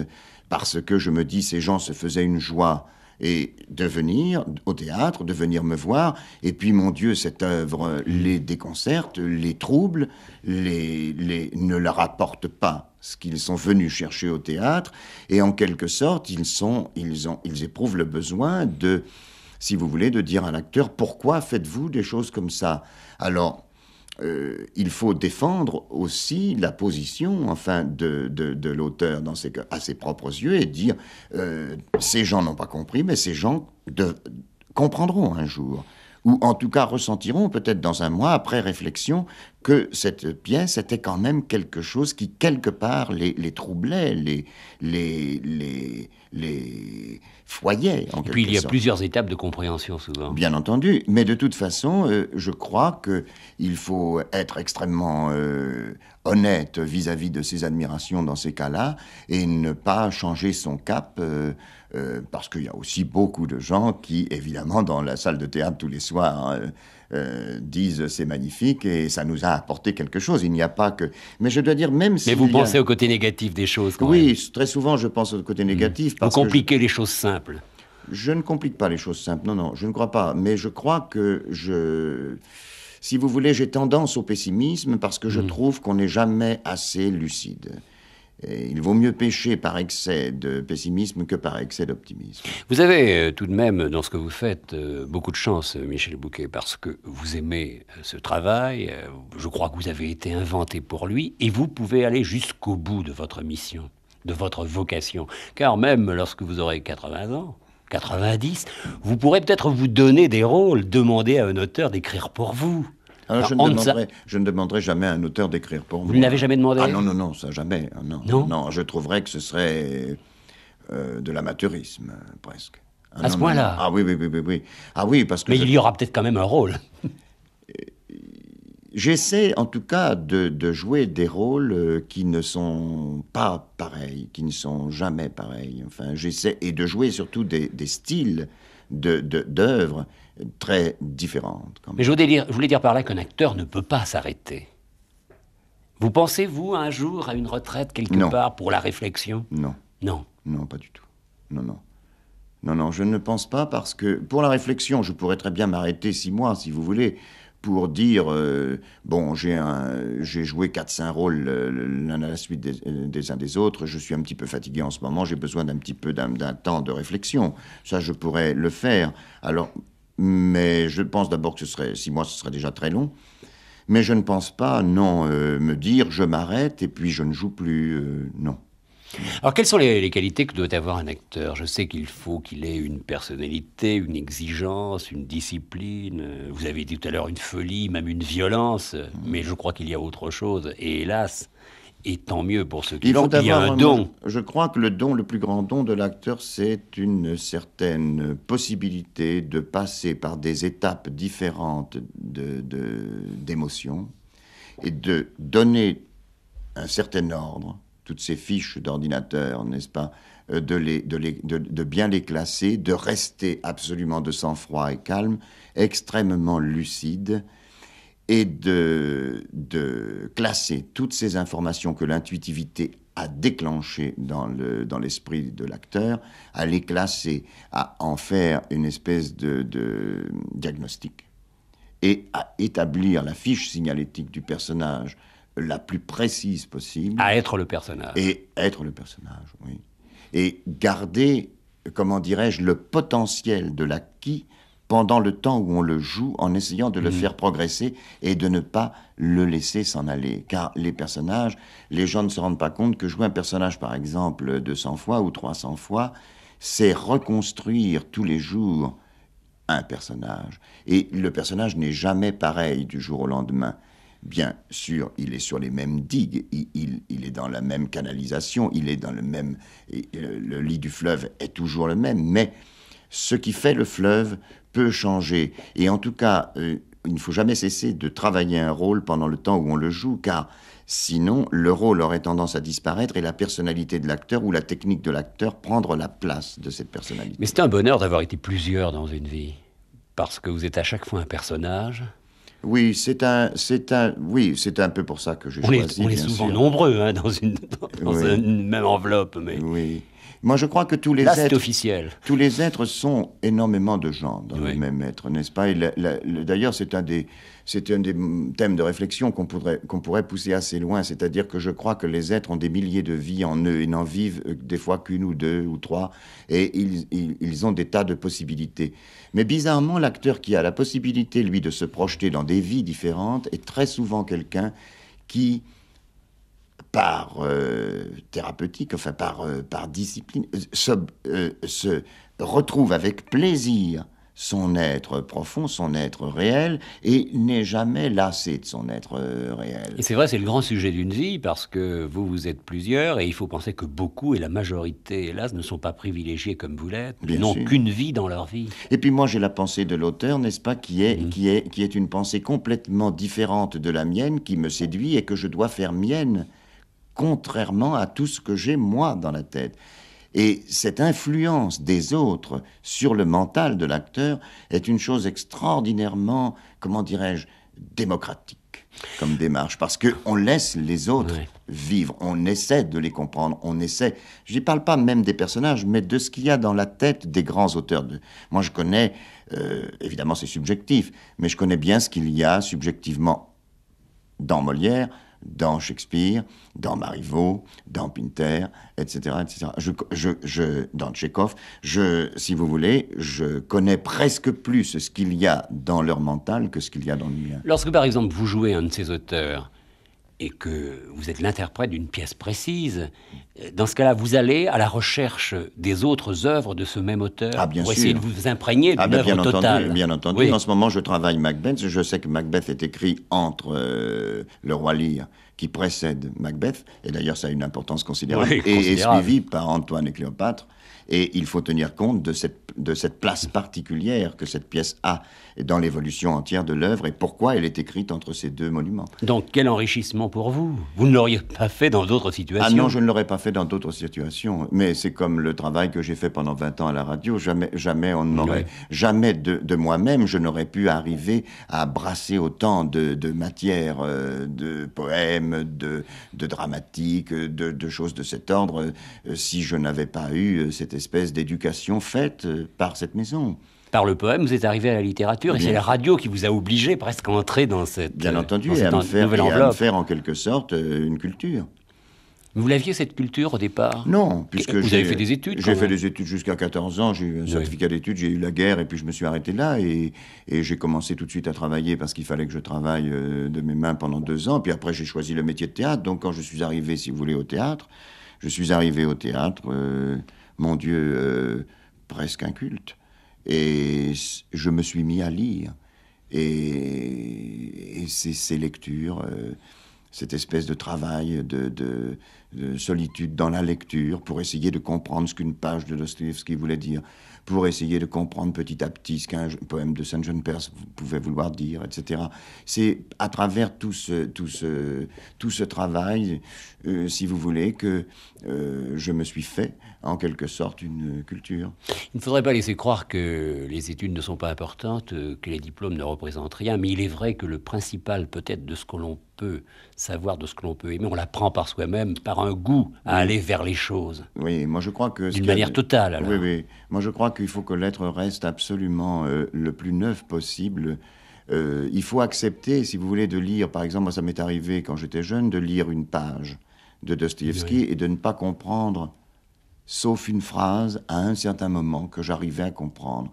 parce que je me dis ces gens se faisaient une joie et de venir au théâtre, de venir me voir. Et puis, mon Dieu, cette œuvre les déconcerte, les trouble, les, ne leur apporte pas ce qu'ils sont venus chercher au théâtre. Et en quelque sorte, ils, sont, ils, ont, ils éprouvent le besoin de, si vous voulez, de dire à l'acteur, pourquoi faites-vous des choses comme ça Alors, euh, il faut défendre aussi la position enfin de, l'auteur dans ses, à ses propres yeux et dire euh, ces gens n'ont pas compris, mais ces gens de, comprendront un jour ou en tout cas ressentiront peut-être dans un mois après réflexion que cette pièce était quand même quelque chose qui, quelque part, les, troublait, les, les, les, les foyait. Et puis il y a plusieurs étapes de compréhension souvent. Bien entendu, mais de toute façon, euh, je crois qu'il faut être extrêmement euh, honnête vis-à-vis de ses admirations dans ces cas-là et ne pas changer son cap. Euh, parce qu'il y a aussi beaucoup de gens qui, évidemment, dans la salle de théâtre tous les soirs, euh, disent c'est magnifique et ça nous a apporté quelque chose. Il n'y a pas que. Mais je dois dire, même si. Mais vous pensez au côté négatif des choses quand Oui, très souvent je pense au côté mmh. négatif. Parce vous compliquez les choses simples. Je ne complique pas les choses simples, non, non, je ne crois pas. Mais je crois que je. Si vous voulez, j'ai tendance au pessimisme parce que je mmh. trouve qu'on n'est jamais assez lucide il vaut mieux pécher par excès de pessimisme que par excès d'optimisme. Vous avez euh, tout de même, dans ce que vous faites, euh, beaucoup de chance, euh, Michel Bouquet, parce que vous aimez ce travail. je crois que vous avez été inventé pour lui et vous pouvez aller jusqu'au bout de votre mission, de votre vocation. Car même lorsque vous aurez 80 ans, 90, vous pourrez peut-être vous donner des rôles, demander à un auteur d'écrire pour vous. Alors, ah, je, ne demanderai, jamais à un auteur d'écrire pour vous moi. Vous ne l'avez jamais demandé Ah non, non, non, ça jamais. Ah non, non, je trouverais que ce serait euh, de l'amateurisme, presque. Ah à ce point-là Ah oui, oui, oui, oui, oui. Ah oui, parce que... Mais il y aura peut-être quand même un rôle. J'essaie en tout cas de, de, jouer des rôles euh, qui ne sont pas pareils, qui ne sont jamais pareils. Enfin, j'essaie et de jouer surtout des, des styles d'œuvres de, très différente, Quand Mais je voulais, dire, par là qu'un acteur ne peut pas s'arrêter. Vous pensez, vous, un jour à une retraite quelque part pour la réflexion Non. Non. Non, pas du tout. Non, non. Non, non, je ne pense pas parce que pour la réflexion, je pourrais très bien m'arrêter six mois, si vous voulez, pour dire euh, bon, j'ai joué quatre, cinq rôles euh, l'un à la suite des, euh, des, uns des autres, je suis un petit peu fatigué en ce moment, j'ai besoin d'un petit peu d'un temps de réflexion. Ça, je pourrais le faire. Alors, mais je pense d'abord que ce serait six mois, ce serait déjà très long. Mais je ne pense pas, non, euh, me dire je m'arrête et puis je ne joue plus, euh, non. Alors, quelles sont les, qualités que doit avoir un acteur Je sais qu'il faut qu'il ait une personnalité, une exigence, une discipline. Euh, vous avez dit tout à l'heure une folie, même une violence, mmh. mais je crois qu'il y a autre chose. Et hélas, et tant mieux pour ceux qui font. Il y a un don. Je crois que le don, le plus grand don de l'acteur, c'est une certaine possibilité de passer par des étapes différentes d'émotions de, et de donner un certain ordre, toutes ces fiches d'ordinateur, n'est-ce pas, euh, de, les, de, de, bien les classer, de rester absolument de sang-froid et calme, extrêmement lucide, et de, classer toutes ces informations que l'intuitivité a déclenchées dans, le, dans l'esprit de l'acteur, à les classer, à en faire une espèce de, de, diagnostic, et à établir la fiche signalétique du personnage la plus précise possible. À être le personnage. Et être le personnage, oui. Et garder, comment dirais-je, le potentiel de l'acquis pendant le temps où on le joue en essayant de le mhm. faire progresser et de ne pas le laisser s'en aller. Car les personnages, les gens ne se rendent pas compte que jouer un personnage par exemple 200 fois ou 300 fois, c'est reconstruire tous les jours un personnage. Et le personnage n'est jamais pareil du jour au lendemain. Bien sûr, il est sur les mêmes digues, il, est dans la même canalisation, il est dans le même... le lit du fleuve est toujours le même, mais ce qui fait le fleuve peut changer. Et en tout cas, euh, il ne faut jamais cesser de travailler un rôle pendant le temps où on le joue, car sinon, le rôle aurait tendance à disparaître et la personnalité de l'acteur ou la technique de l'acteur prendre la place de cette personnalité. Mais c'est un bonheur d'avoir été plusieurs dans une vie, parce que vous êtes à chaque fois un personnage. Oui, c'est un, c'est un, oui, c'est un peu pour ça que je on Est, on est souvent nombreux hein, dans, une, une même enveloppe, mais. Oui. Moi, je crois que tous les êtres tous les êtres sont énormément de gens dans le même être, n'est-ce pas D'ailleurs, c'est un des un des thèmes de réflexion qu'on pourrait qu'on pourrait pousser assez loin, c'est-à-dire que je crois que les êtres ont des milliers de vies en eux et n'en vivent euh, des fois qu'une ou deux ou trois, et ils ont des tas de possibilités. Mais bizarrement, l'acteur qui a la possibilité lui de se projeter dans des vies différentes est très souvent quelqu'un qui par euh, thérapeutique, enfin par, euh, par discipline, euh, se, retrouve avec plaisir son être profond, son être réel, et n'est jamais lassé de son être réel. Et c'est vrai, c'est le grand sujet d'une vie, parce que vous, vous êtes plusieurs, et il faut penser que beaucoup, et la majorité, hélas, ne sont pas privilégiés comme vous l'êtes, n'ont qu'une vie dans leur vie. Et puis moi, j'ai la pensée de l'auteur, n'est-ce pas, qui est, mhm. qui, est, qui est une pensée complètement différente de la mienne, qui me séduit et que je dois faire mienne contrairement à tout ce que j'ai moi dans la tête. Et cette influence des autres sur le mental de l'acteur est une chose extraordinairement, comment dirais-je, démocratique comme démarche, parce qu'on laisse les autres vivre, on essaie de les comprendre, on essaie, je n'y parle pas même des personnages, mais de ce qu'il y a dans la tête des grands auteurs. De... Moi, je connais, euh, évidemment c'est subjectif, mais je connais bien ce qu'il y a subjectivement dans Molière, dans Shakespeare, dans Marivaux, dans Pinter, etc. etc. Je, je, je, dans Tchekhov, je, si vous voulez, je connais presque plus ce qu'il y a dans leur mental que ce qu'il y a dans le mien. Lorsque, par exemple, vous jouez un de ces auteurs, et que vous êtes l'interprète d'une pièce précise, dans ce cas-là, vous allez à la recherche des autres œuvres de ce même auteur ah, bien pour essayer de vous imprégner de ah, ben, bien Entendu, bien entendu. En ce moment, je travaille Macbeth. Je sais que Macbeth est écrit entre euh, le roi Lear, qui précède Macbeth, et d'ailleurs, ça a une importance considérable, et suivi par Antoine et Cléopâtre. Et il faut tenir compte de cette, de cette place particulière que cette pièce a et dans l'évolution entière de l'œuvre et pourquoi elle est écrite entre ces deux monuments. Donc quel enrichissement pour vous Vous ne l'auriez pas fait dans d'autres situations Ah non, je ne l'aurais pas fait dans d'autres situations, mais c'est comme le travail que j'ai fait pendant 20 ans à la radio, jamais, jamais on n'aurait, jamais de, moi-même, je n'aurais pu arriver à brasser autant de, matière, euh, de poèmes, de, dramatiques, de, choses de cet ordre, euh, si je n'avais pas eu euh, cette espèce d'éducation faite par cette maison par le poème, vous êtes arrivé à la littérature et c'est la radio qui vous a obligé presque à entrer dans cette Bien euh, entendu, et, à faire, me faire en quelque sorte euh, une culture. Vous l'aviez cette culture au départ Non, puisque vous avez fait des études. J'ai fait des études jusqu'à 14 ans. J'ai eu un certificat d'études. J'ai eu la guerre et puis je me suis arrêté là et, j'ai commencé tout de suite à travailler parce qu'il fallait que je travaille euh, de mes mains pendant deux ans. Puis après j'ai choisi le métier de théâtre. Donc quand je suis arrivé, si vous voulez, au théâtre, je suis arrivé au théâtre. mon Dieu, presque presque culte. Et je me suis mis à lire. Et, c'est ces, lectures, euh, cette espèce de travail de, de, solitude dans la lecture pour essayer de comprendre ce qu'une page de Dostoevsky voulait dire, pour essayer de comprendre petit à petit ce qu'un poème de Saint jean Perse pouvait vouloir dire, etc. C'est à travers tout ce, tout ce, tout ce travail, euh, si vous voulez, que euh, je me suis fait en quelque sorte une culture. Il ne faudrait pas laisser croire que les études ne sont pas importantes, que les diplômes ne représentent rien, mais il est vrai que le principal peut-être de ce que l'on peut savoir, de ce que l'on peut aimer, on l'apprend par soi-même, par un goût à aller vers les choses. Oui, moi je crois que... D'une manière totale. Alors. Oui, oui. Moi je crois qu'il faut que l'être reste absolument euh, le plus neuf possible. Euh, il faut accepter, si vous voulez, de lire, par exemple, moi ça m'est arrivé quand j'étais jeune, de lire une page de Dostoevsky et de ne pas comprendre sauf une phrase à un certain moment que j'arrivais à comprendre.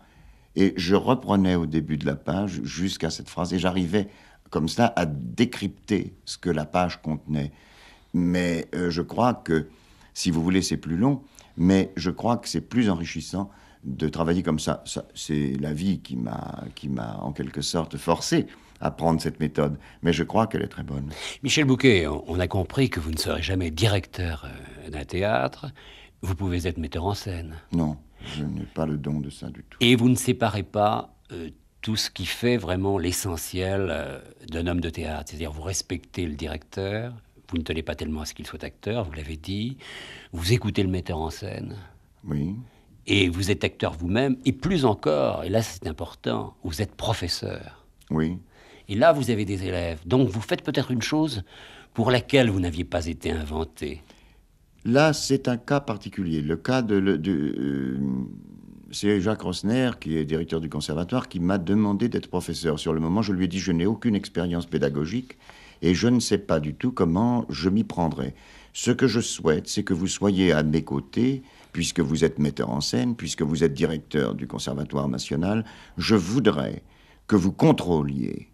Et je reprenais au début de la page jusqu'à cette phrase, et j'arrivais comme ça à décrypter ce que la page contenait. Mais euh, je crois que, si vous voulez, c'est plus long, mais je crois que c'est plus enrichissant de travailler comme ça. c'est la vie qui m'a, qui m'a en quelque sorte forcé à prendre cette méthode, mais je crois qu'elle est très bonne. Michel Bouquet, on a compris que vous ne serez jamais directeur euh, d'un théâtre. Vous pouvez être metteur en scène. Non, je n'ai pas le don de ça du tout. Et vous ne séparez pas euh, tout ce qui fait vraiment l'essentiel euh, d'un homme de théâtre. C'est-à-dire, vous respectez le directeur, vous ne tenez pas tellement à ce qu'il soit acteur, vous l'avez dit, vous écoutez le metteur en scène. Oui. Et vous êtes acteur vous-même, et plus encore, et là c'est important, vous êtes professeur. Oui. Et là, vous avez des élèves. Donc, vous faites peut-être une chose pour laquelle vous n'aviez pas été inventé. Là, c'est un cas particulier. Le cas de. Euh, c'est Jacques Rosner, qui est directeur du conservatoire, qui m'a demandé d'être professeur. Sur le moment, je lui ai dit je n'ai aucune expérience pédagogique et je ne sais pas du tout comment je m'y prendrai. Ce que je souhaite, c'est que vous soyez à mes côtés, puisque vous êtes metteur en scène, puisque vous êtes directeur du Conservatoire national. Je voudrais que vous contrôliez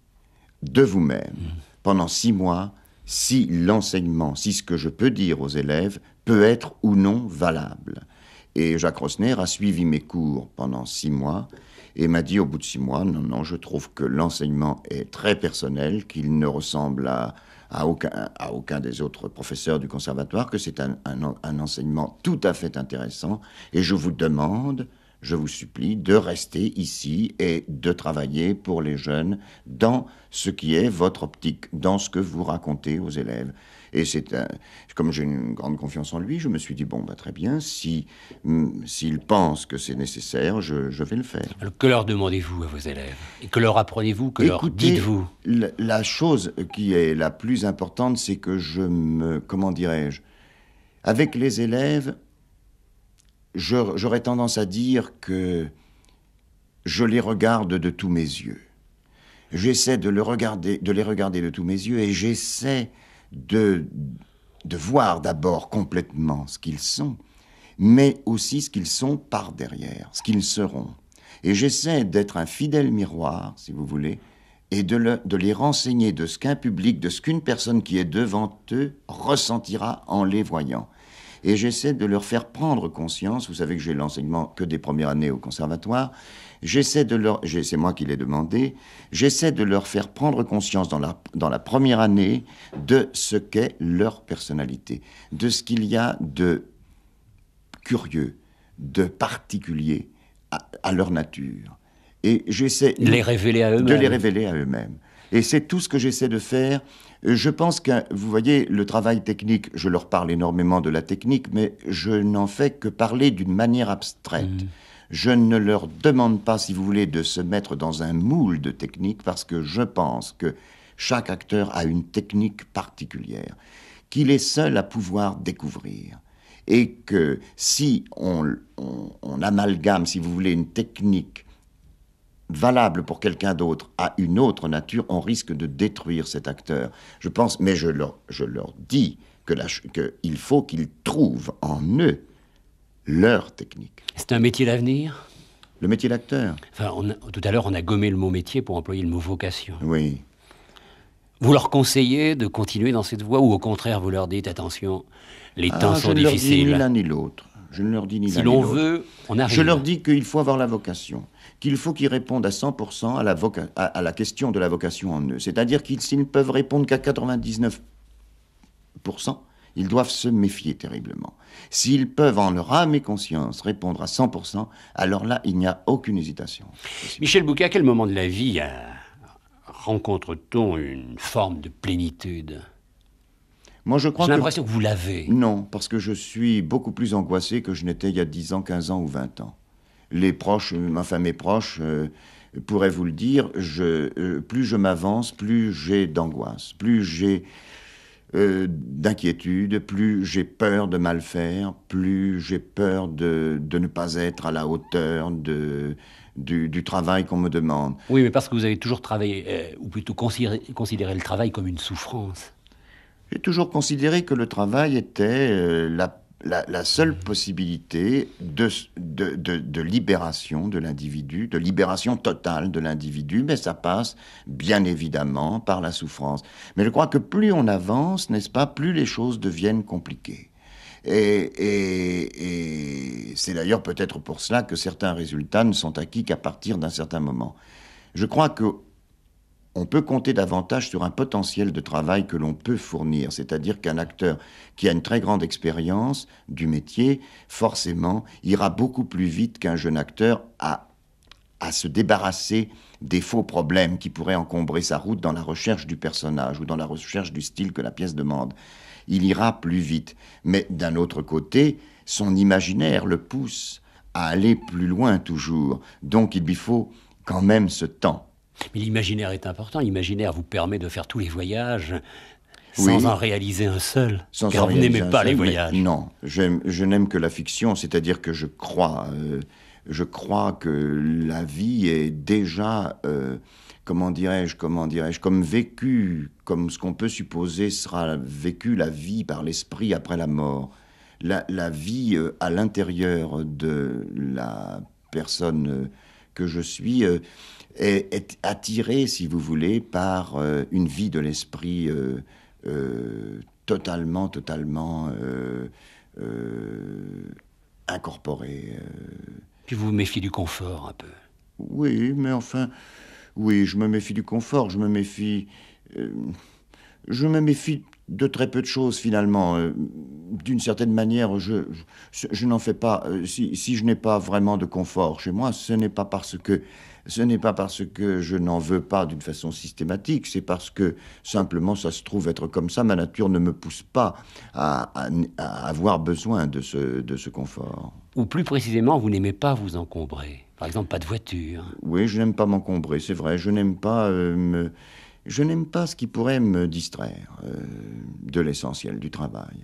de vous-même mmh. pendant six mois si l'enseignement, si ce que je peux dire aux élèves peut être ou non valable. Et Jacques Rosner a suivi mes cours pendant six mois et m'a dit au bout de six mois, non, non, je trouve que l'enseignement est très personnel, qu'il ne ressemble à, aucun, à aucun des autres professeurs du conservatoire, que c'est un, enseignement tout à fait intéressant, et je vous demande, je vous supplie, de rester ici et de travailler pour les jeunes dans ce qui est votre optique, dans ce que vous racontez aux élèves. Et c'est comme j'ai une grande confiance en lui, je me suis dit bon, bah, très bien, si hum, s'il pense que c'est nécessaire, je, vais le faire. que leur demandez-vous à vos élèves Et que leur apprenez-vous Que leur dites-vous la, chose qui est la plus importante, c'est que je me, comment dirais-je, avec les élèves, j'aurais tendance à dire que je les regarde de tous mes yeux. J'essaie de, le de les regarder de tous mes yeux et j'essaie de, de voir d'abord complètement ce qu'ils sont, mais aussi ce qu'ils sont par derrière, ce qu'ils seront. Et j'essaie d'être un fidèle miroir, si vous voulez, et de, de les renseigner de ce qu'un public, de ce qu'une personne qui est devant eux ressentira en les voyant. Et j'essaie de leur faire prendre conscience, vous savez que j'ai l'enseignement que des premières années au conservatoire, J'essaie de leur, c'est moi qui l'ai demandé, j'essaie de leur faire prendre conscience dans la, première année de ce qu'est leur personnalité, de ce qu'il y a de curieux, de particulier à, leur nature. Et j'essaie les révéler à de les révéler à eux-mêmes. Et c'est tout ce que j'essaie de faire. Euh, je pense que, vous voyez, le travail technique, je leur parle énormément de la technique, mais je n'en fais que parler d'une manière abstraite. Mmh. Je ne leur demande pas, si vous voulez, de se mettre dans un moule de technique parce que je pense que chaque acteur a une technique particulière qu'il est seul à pouvoir découvrir. Et que si on, amalgame, si vous voulez, une technique valable pour quelqu'un d'autre à une autre nature, on risque de détruire cet acteur. Je pense, mais je leur, dis qu'il faut qu'ils trouvent en eux leur technique. C'est un métier d'avenir Le métier d'acteur. Enfin, tout à l'heure, on a gommé le mot métier pour employer le mot vocation. Oui. Vous leur conseillez de continuer dans cette voie ou au contraire, vous leur dites attention, les temps ah, sont difficiles Je ne leur dis ni l'un ni l'autre. Je ne leur dis ni si l'on veut, on arrive. Je leur dis qu'il faut avoir la vocation, qu'il faut qu'ils répondent à 100% à la, à, la question de la vocation en eux. C'est-à-dire qu'ils ne peuvent répondre qu'à 99%, ils doivent se méfier terriblement. S'ils peuvent en leur âme et conscience répondre à 100%, alors là, il n'y a aucune hésitation. Michel Bouquet, à quel moment de la vie euh, rencontre-t-on une forme de plénitude moi, je crois J'ai l'impression que... vous l'avez. Non, parce que je suis beaucoup plus angoissé que je n'étais il y a 10 ans, 15 ans ou 20 ans. Les proches, enfin euh, mes proches, euh, pourraient vous le dire, plus je m'avance, plus j'ai d'angoisse, plus j'ai euh, d'inquiétude, plus j'ai peur de mal faire, plus j'ai peur de, ne pas être à la hauteur du, travail qu'on me demande. Oui, mais parce que vous avez toujours travaillé, euh, ou plutôt considéré, le travail comme une souffrance. J'ai toujours considéré que le travail était euh, la la, seule possibilité de, de, libération de l'individu, de libération totale de l'individu, mais ça passe bien évidemment par la souffrance. Mais je crois que plus on avance, n'est-ce pas, plus les choses deviennent compliquées. et c'est d'ailleurs peut-être pour cela que certains résultats ne sont acquis qu'à partir d'un certain moment. Je crois que on peut compter davantage sur un potentiel de travail que l'on peut fournir, c'est-à-dire qu'un acteur qui a une très grande expérience du métier, forcément, ira beaucoup plus vite qu'un jeune acteur à, à se débarrasser des faux problèmes qui pourraient encombrer sa route dans la recherche du personnage ou dans la recherche du style que la pièce demande. Il ira plus vite. Mais d'un autre côté, son imaginaire le pousse à aller plus loin toujours. Donc il lui faut quand même ce temps. Mais l'imaginaire est important. L'imaginaire vous permet de faire tous les voyages sans en réaliser un seul. Sans car vous n'aimez pas les voyages. Non, je n'aime que la fiction, c'est-à-dire que je crois, euh, je crois que la vie est déjà, euh, comment dirais-je, comment dirais-je, comme vécue, comme ce qu'on peut supposer sera vécue la vie par l'esprit après la mort. La, vie euh, à l'intérieur de la personne que je suis est, attiré, si vous voulez, par euh, une vie de l'esprit euh, euh, totalement, totalement incorporée. Puis vous vous méfiez du confort un peu. Oui, mais enfin, oui, je me méfie du confort, je me méfie, je me méfie de très peu de choses finalement. D'une certaine manière, je, je, n'en fais pas. si, si, je n'ai pas vraiment de confort chez moi, ce n'est pas parce que ce n'est pas parce que je n'en veux pas d'une façon systématique, c'est parce que simplement ça se trouve être comme ça, ma nature ne me pousse pas à, avoir besoin de ce, de ce confort. Ou plus précisément, vous n'aimez pas vous encombrer. Par exemple, pas de voiture. Oui, je n'aime pas m'encombrer, c'est vrai. Je n'aime pas euh, me... Je n'aime pas ce qui pourrait me distraire euh, de l'essentiel du travail.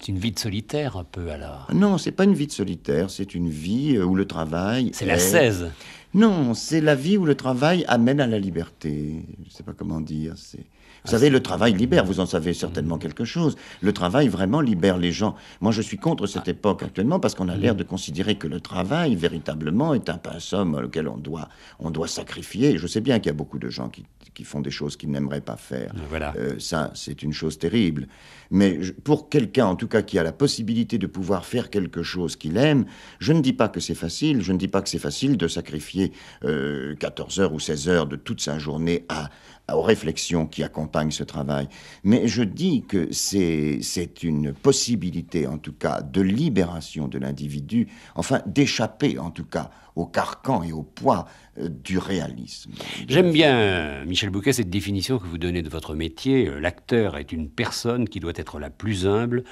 C'est une vie de solitaire un peu alors. Non, c'est pas une vie de solitaire, c'est une vie euh, où le travail. C'est la 16. Non, c'est la vie où le travail amène à la liberté. Je ne sais pas comment dire. C'est vous savez, le travail libère, vous en savez certainement quelque chose. Le travail vraiment libère les gens. Moi, je suis contre cette époque actuellement parce qu'on a l'air de considérer que le travail, véritablement, est un somme auquel on doit, on doit sacrifier. Je sais bien qu'il y a beaucoup de gens qui, font des choses qu'ils n'aimeraient pas faire. Voilà. Euh, ça, c'est une chose terrible. Mais pour quelqu'un, en tout cas, qui a la possibilité de pouvoir faire quelque chose qu'il aime, je ne dis pas que c'est facile. Je ne dis pas que c'est facile de sacrifier 14 euh, heures ou 16 heures de toute sa journée à aux réflexions qui accompagnent ce travail. Mais je dis que c'est une possibilité, en tout cas, de libération de l'individu, enfin d'échapper, en tout cas, au carcan et au poids euh, du réalisme. J'aime bien, Michel Bouquet, cette définition que vous donnez de votre métier. Euh, l'acteur est une personne qui doit être la plus humble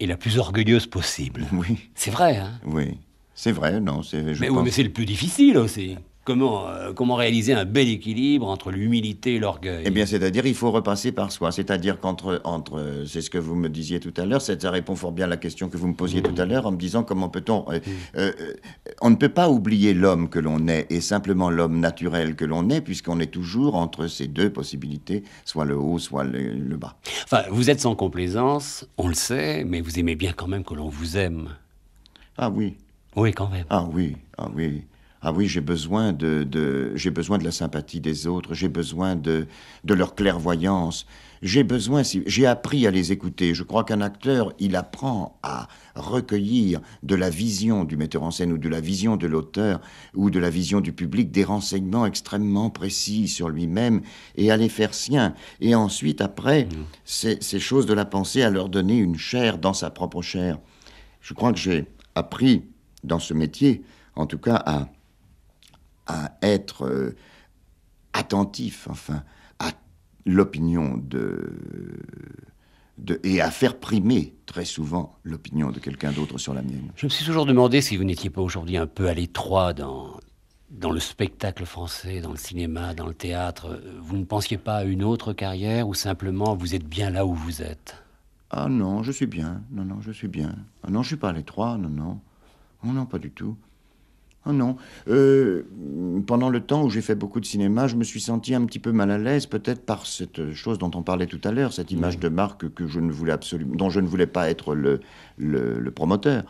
et la plus orgueilleuse possible. Oui. C'est vrai, hein Oui. C'est vrai, non, c'est. pense... mais c'est le plus difficile aussi. Euh, comment, réaliser un bel équilibre entre l'humilité et l'orgueil Eh bien, c'est-à-dire, il faut repasser par soi. C'est-à-dire qu'entre, entre, euh, c'est ce que vous me disiez tout à l'heure, ça, répond fort bien à la question que vous me posiez tout à mmh. l'heure en me disant comment peut-on. Euh, mmh. on ne peut pas oublier l'homme que l'on est et simplement l'homme naturel que l'on est, puisqu'on est toujours entre ces deux possibilités, soit le haut, soit le, le bas. Enfin, vous êtes sans complaisance, on le sait, mais vous aimez bien quand même que l'on vous aime. Ah oui. Oui, quand même. Ah oui, ah oui. Ah oui, j'ai besoin de, j'ai besoin de la sympathie des autres, j'ai besoin de, de leur clairvoyance, j'ai besoin, j'ai appris à les écouter. Je crois qu'un acteur, il apprend à recueillir de la vision du metteur en scène ou de la vision de l'auteur ou de la vision du public des renseignements extrêmement précis sur lui-même et à les faire sien. Et ensuite, après, mmh. ces choses de la pensée, à leur donner une chair dans sa propre chair. Je crois que j'ai appris dans ce métier, en tout cas, à à être euh, attentif, enfin, à l'opinion de, de, et à faire primer très souvent l'opinion de quelqu'un d'autre sur la mienne. Je me suis toujours demandé si vous n'étiez pas aujourd'hui un peu à l'étroit dans, dans le spectacle français, dans le cinéma, dans le théâtre. Vous ne pensiez pas à une autre carrière ou simplement vous êtes bien là où vous êtes Ah non, je suis bien. Non, non, je suis bien. Ah non, je suis pas à l'étroit. Non, non. Non non, pas du tout. Ah non. Euh, pendant le temps où j'ai fait beaucoup de cinéma, je me suis senti un petit peu mal à l'aise, peut-être par cette chose dont on parlait tout à l'heure, cette image de marque que je ne voulais dont je ne voulais pas être le, promoteur.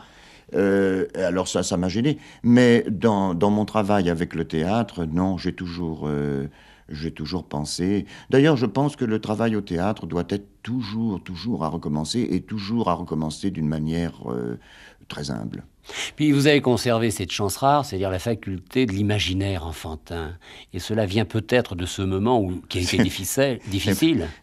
Euh, alors ça, ça m'a gêné. Mais dans, mon travail avec le théâtre, non, j'ai toujours, euh, j'ai toujours pensé. D'ailleurs, je pense que le travail au théâtre doit être toujours, toujours à recommencer et toujours à recommencer d'une manière très humble. Puis vous avez conservé cette chance rare, c'est-à-dire la faculté de l'imaginaire enfantin. Et cela vient peut-être de ce moment où, qui a été difficile.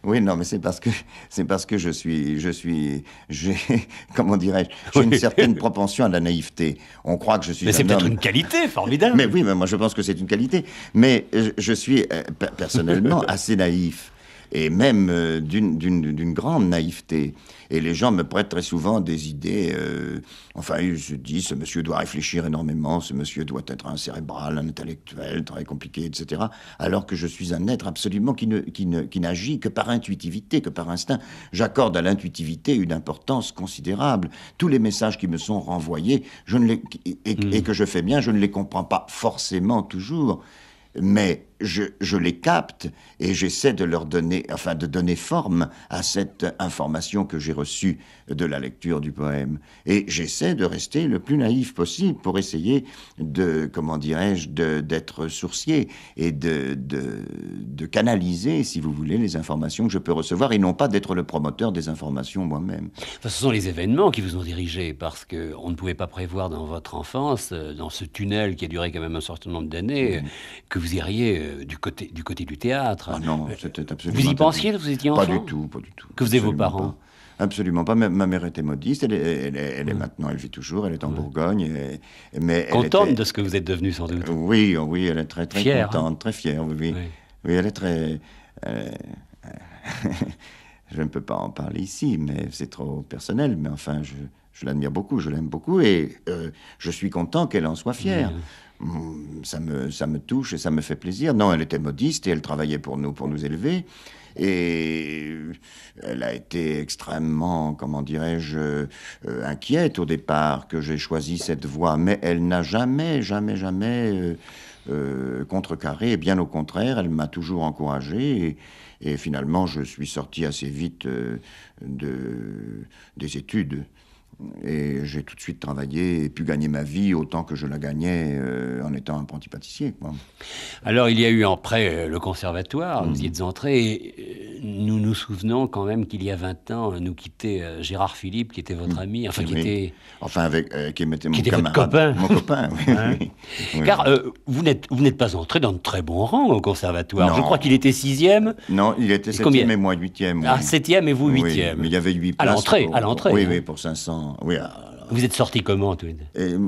Oui, non, mais c'est parce que c'est parce que je suis, je suis, comment dirais-je, j'ai une certaine propension à la naïveté. On croit que je suis. Mais c'est peut-être une qualité formidable. Mais oui, mais moi je pense que c'est une qualité. Mais je suis euh, personnellement assez naïf et même euh, d'une grande naïveté. Et les gens me prêtent très souvent des idées. Euh, enfin, ils se disent ce monsieur doit réfléchir énormément, ce monsieur doit être un cérébral, un intellectuel, très compliqué, etc. Alors que je suis un être absolument qui n'agit ne, qui ne, que par intuitivité, que par instinct. J'accorde à l'intuitivité une importance considérable. Tous les messages qui me sont renvoyés, je ne les, et, et mmh. que je fais bien, je ne les comprends pas forcément toujours. Mais je, les capte et j'essaie de leur donner, enfin de donner forme à cette information que j'ai reçue de la lecture du poème. Et j'essaie de rester le plus naïf possible pour essayer de, comment dirais-je, d'être sourcier et de, de, canaliser, si vous voulez, les informations que je peux recevoir et non pas d'être le promoteur des informations moi-même. Enfin, ce sont les événements qui vous ont dirigé parce que on ne pouvait pas prévoir dans votre enfance, euh, dans ce tunnel qui a duré quand même un certain nombre d'années, mm-hmm. que vous iriez euh, du, côté, du côté du théâtre. Ah non, c'était absolument. Vous y pensiez, vous étiez enfant Pas du tout, pas du tout. Que faisaient vos parents Absolument pas. Ma, mère était modiste. Elle est, maintenant, elle vit toujours. Elle est en Bourgogne. Et, mais contente de ce que vous êtes devenu, sans doute. Oui, oh oui, elle est très, très hein. contente, très fière. Oui, oui. oui, elle est très. Euh, je ne peux pas en parler ici, mais c'est trop personnel. Mais enfin, je, l'admire beaucoup, je l'aime beaucoup, et euh, je suis content qu'elle en soit fière. Mm, ça me, touche et ça me fait plaisir. Non, elle était modiste et elle travaillait pour nous, pour nous élever. Et elle a été extrêmement, comment dirais-je, euh, inquiète au départ que j'ai choisi cette voie. Mais elle n'a jamais, jamais, jamais euh, euh, contrecarré. Et bien au contraire, elle m'a toujours encouragé. Et, finalement, je suis sorti assez vite des études. Et j'ai tout de suite travaillé et pu gagner ma vie autant que je la gagnais euh, en étant apprenti pâtissier. Alors il y a eu en euh, le conservatoire, vous y êtes entré. Euh, nous nous souvenons quand même qu'il y a 20 ans, nous quittait Gérard Philippe, qui était votre mm. ami, enfin qui était... avec, qui, mon copain. Mon copain, hein. Car vous n'êtes pas entré dans de très bons rangs au conservatoire. Je crois qu'il était sixième. Non, il était septième et moi huitième. Ah, septième et vous huitième. mais il y avait huit places. À l'entrée, à l'entrée. Oui, hein. oui, pour 500. Ah, Vous êtes sorti comment, Antoine? il,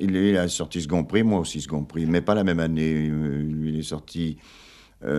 il, a sorti second prix, moi aussi second prix, mais pas la même année. Euh, il est sorti second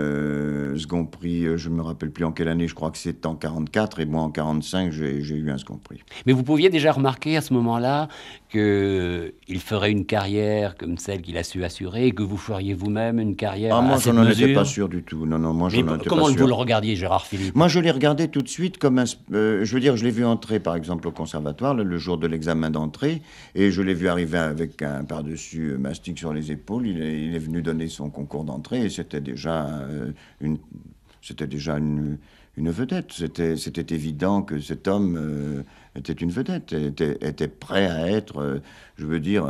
euh, prix, euh, je ne me rappelle plus en quelle année, je crois que c'était en 44, et moi en 45, j'ai eu un second prix. Mais vous pouviez déjà remarquer à ce moment-là qu'il ferait une carrière comme celle qu'il a su assurer, et que vous feriez vous-même une carrière ah, moi, à cette mesure Moi, étais pas sûr du tout. Non, non, moi, comment vous le regardiez, Gérard Philippe Moi, je l'ai regardé tout de suite comme un... Euh, je veux dire, je l'ai vu entrer, par exemple, au conservatoire, le, jour de l'examen d'entrée, et je l'ai vu arriver avec un par-dessus mastic sur les épaules. Il est, il est venu donner son concours d'entrée, et c'était déjà euh, c'était déjà une, vedette. C'était, évident que cet homme euh, était une vedette, était, était prêt à être, euh, je veux dire,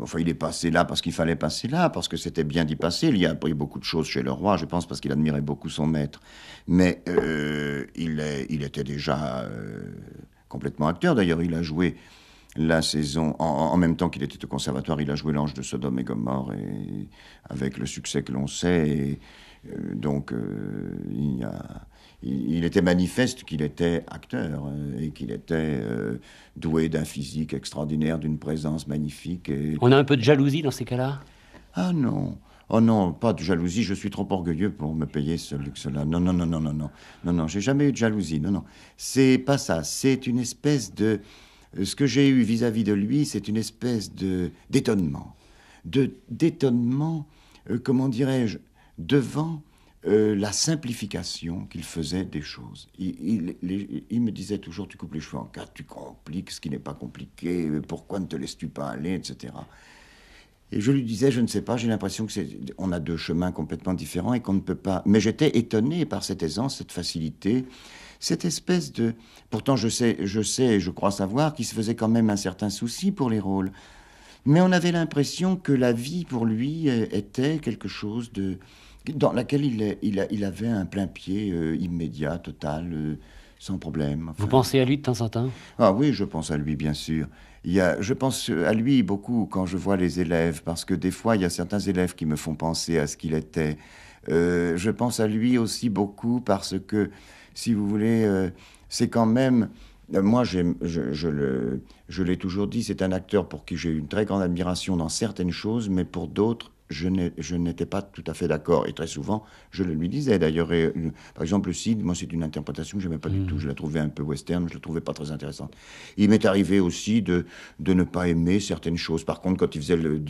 enfin il est passé là parce qu'il fallait passer là, parce que c'était bien d'y passer. Il y a appris beaucoup de choses chez le roi, je pense, parce qu'il admirait beaucoup son maître. Mais il, il était déjà complètement acteur. D'ailleurs, il a joué la saison, en, même temps qu'il était au conservatoire, il a joué l'ange de Sodome et Gomorre, avec le succès que l'on sait. Euh, donc, euh, il, a, il, était manifeste qu'il était acteur euh, et qu'il était doué d'un physique extraordinaire, d'une présence magnifique. On a un peu de jalousie dans ces cas-là Ah non. Oh non, pas de jalousie, je suis trop orgueilleux pour me payer ce luxe-là. Non, non, non, non, non, non, non, non, j'ai jamais eu de jalousie, non, non. C'est pas ça, c'est une espèce de ce que j'ai eu vis-à-vis de lui, c'est une espèce de d'étonnement, de d'étonnement, euh, comment dirais-je, devant euh, la simplification qu'il faisait des choses. Il, me disait toujours tu coupes les cheveux en quatre, tu compliques ce qui n'est pas compliqué, euh, pourquoi ne te laisses-tu pas aller, etc. Et je lui disais, je ne sais pas, j'ai l'impression que on a deux chemins complètement différents et qu'on ne peut pas. Mais j'étais étonné par cette aisance, cette facilité, cette espèce de... Pourtant, je sais, je sais, je crois savoir qu'il se faisait quand même un certain souci pour les rôles. Mais on avait l'impression que la vie, pour lui, euh, était quelque chose de... dans laquelle il, avait un plein pied euh, immédiat, total, euh, sans problème. Vous pensez à lui de temps en temps Ah oui, je pense à lui, bien sûr. Il y a, je pense à lui beaucoup quand je vois les élèves, parce que des fois, il y a certains élèves qui me font penser à ce qu'il était. je pense à lui aussi beaucoup parce que si vous voulez, euh, c'est quand même. Euh, moi, je, je, je l'ai toujours dit, c'est un acteur pour qui j'ai une très grande admiration dans certaines choses, mais pour d'autres, je n'étais pas tout à fait d'accord. Et très souvent, je le lui disais. D'ailleurs, euh, par exemple, le Cid, moi, c'est une interprétation que je n'aimais pas du hmm. tout. Je la trouvais un peu western, je la trouvais pas très intéressante. Il m'est arrivé aussi de, de ne pas aimer certaines choses. Par contre, quand il faisait le,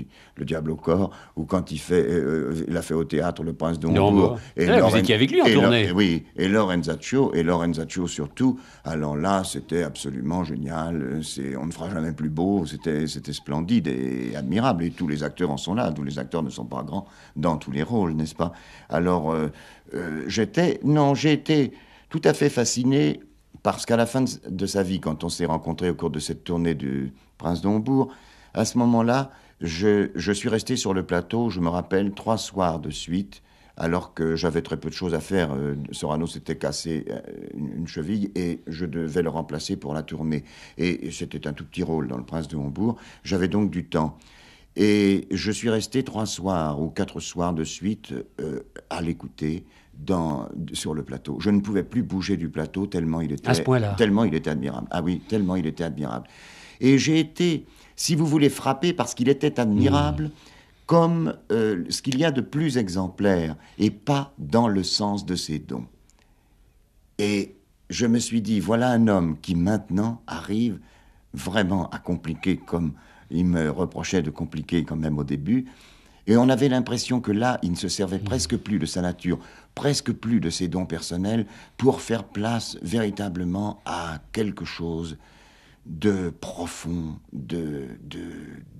Diable au corps, ou quand il fait, euh, euh, l'a fait au théâtre, le Prince de Et eh, vous étiez avec lui en et tournée. oui, et Lorenzaccio, et Lorenzaccio surtout. Alors là, c'était absolument génial. On ne fera jamais plus beau. C'était splendide et admirable. Et tous les acteurs en sont là. Tous les acteurs ne sont pas grands dans tous les rôles, n'est-ce pas Alors, euh, euh, j'étais. Non, j'ai été tout à fait fasciné parce qu'à la fin de, sa vie, quand on s'est rencontré au cours de cette tournée du Prince de Hombourg, à ce moment-là, je, suis resté sur le plateau, je me rappelle, trois soirs de suite, alors que j'avais très peu de choses à faire. Euh, Sorano s'était cassé une, cheville et je devais le remplacer pour la tournée. Et, et c'était un tout petit rôle dans Le Prince de Hombourg. J'avais donc du temps. Et je suis resté trois soirs ou quatre soirs de suite euh, à l'écouter sur le plateau. Je ne pouvais plus bouger du plateau tellement il était, tellement il était admirable. Ah oui, tellement il était admirable. Et j'ai été, si vous voulez, frappé parce qu'il était admirable. Mmh. Comme euh, ce qu'il y a de plus exemplaire, et pas dans le sens de ses dons. Et je me suis dit, voilà un homme qui maintenant arrive vraiment à compliquer comme il me reprochait de compliquer quand même au début. Et on avait l'impression que là, il ne se servait mmh. presque plus de sa nature, presque plus de ses dons personnels, pour faire place véritablement à quelque chose de profond, de,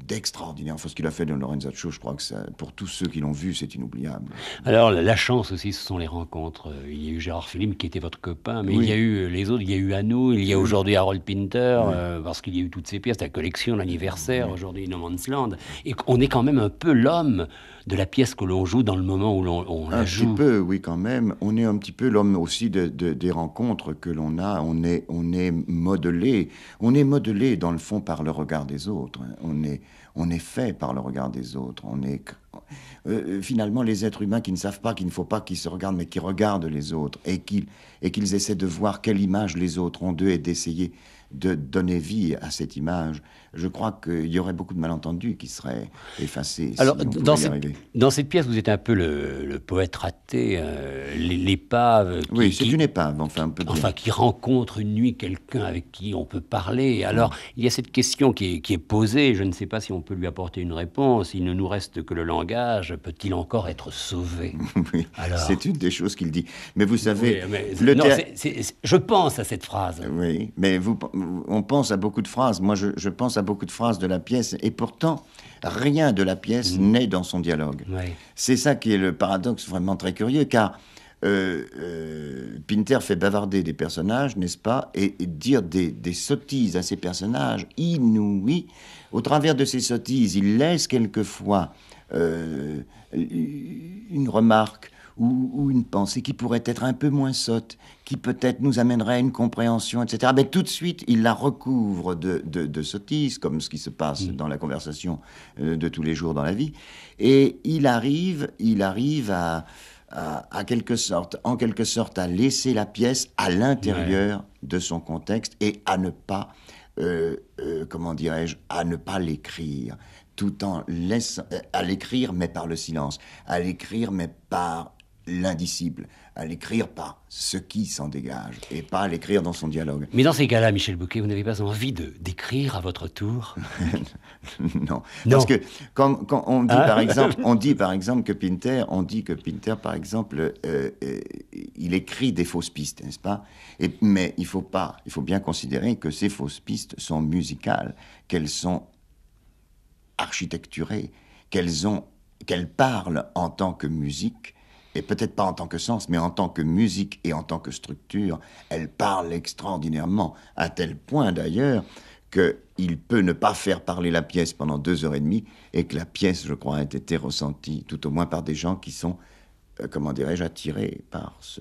d'extraordinaire. enfin, ce qu'il a fait de Cho, je crois que ça, pour tous ceux qui l'ont vu, c'est inoubliable. Alors, la chance aussi, ce sont les rencontres. Euh, il y a eu Gérard Philippe, qui était votre copain, mais il y a eu euh, les autres, il y a eu Anou, il y a aujourd'hui Harold Pinter, euh, parce qu'il y a eu toutes ces pièces, la collection, l'anniversaire, aujourd'hui No Man's Land. Et on est quand même un peu l'homme de la pièce que l'on joue dans le moment où l'on la joue. Un petit peu, oui, quand même. On est un petit peu l'homme aussi des rencontres que l'on a. On est, on est modelé. On est modelé, dans le fond, par le regard des autres. On est, on est fait par le regard des autres. On est... Euh, euh, finalement, les êtres humains qui ne savent pas qu'il ne faut pas qu'ils se regardent, mais qui regardent les autres et qu'ils et qu'ils essaient de voir quelle image les autres ont d'eux et d'essayer de donner vie à cette image je crois qu'il y aurait beaucoup de malentendus qui seraient effacés. Alors, dans, cette, dans, cette, pièce, vous êtes un peu le, poète raté, euh, l'épave. Oui, c'est une épave, enfin, un peu. Enfin, qui rencontre une nuit quelqu'un avec qui on peut parler. Alors, mm. il y a cette question qui est, posée, je ne sais pas si on peut lui apporter une réponse. Il ne nous reste que le langage, peut-il encore être sauvé c'est une des choses qu'il dit. Mais vous savez, le non, je pense à cette phrase. Oui, mais vous, on pense à beaucoup de phrases. Moi, je, je pense à beaucoup de phrases de la pièce, et pourtant, rien de la pièce mhm. n'est dans son dialogue. C'est ça qui est le paradoxe vraiment très curieux, car euh, euh, Pinter fait bavarder des personnages, n'est-ce pas, et, dire des, sottises à ces personnages inouïes. Au travers de ces sottises, il laisse quelquefois euh, une remarque ou, une pensée qui pourrait être un peu moins sotte qui peut-être nous amènerait à une compréhension, etc. Mais tout de suite, il la recouvre de, sottises, comme ce qui se passe mm. dans la conversation euh, de tous les jours dans la vie. Et il arrive, il arrive à, quelque sorte, en quelque sorte, à laisser la pièce à l'intérieur de son contexte et à ne pas, euh, euh, comment dirais-je, à ne pas l'écrire tout en laissant, à l'écrire mais par le silence, à l'écrire mais par l'indicible, à l'écrire pas ce qui s'en dégage et pas à l'écrire dans son dialogue. Mais dans ces cas-là, Michel Bouquet, vous n'avez pas envie de d'écrire à votre tour non. parce que quand, on dit par ah. exemple, on dit par exemple que Pinter, on dit que Pinter par exemple, euh, euh, il écrit des fausses pistes, n'est-ce pas Mais il faut pas, il faut bien considérer que ces fausses pistes sont musicales, qu'elles sont architecturées, qu'elles ont, qu'elles parlent en tant que musique et peut-être pas en tant que sens, mais en tant que musique et en tant que structure, elle parle extraordinairement, à tel point d'ailleurs qu'il peut ne pas faire parler la pièce pendant deux heures et demie, et que la pièce, je crois, a été ressentie, tout au moins par des gens qui sont, euh, comment dirais-je, attirés par ce,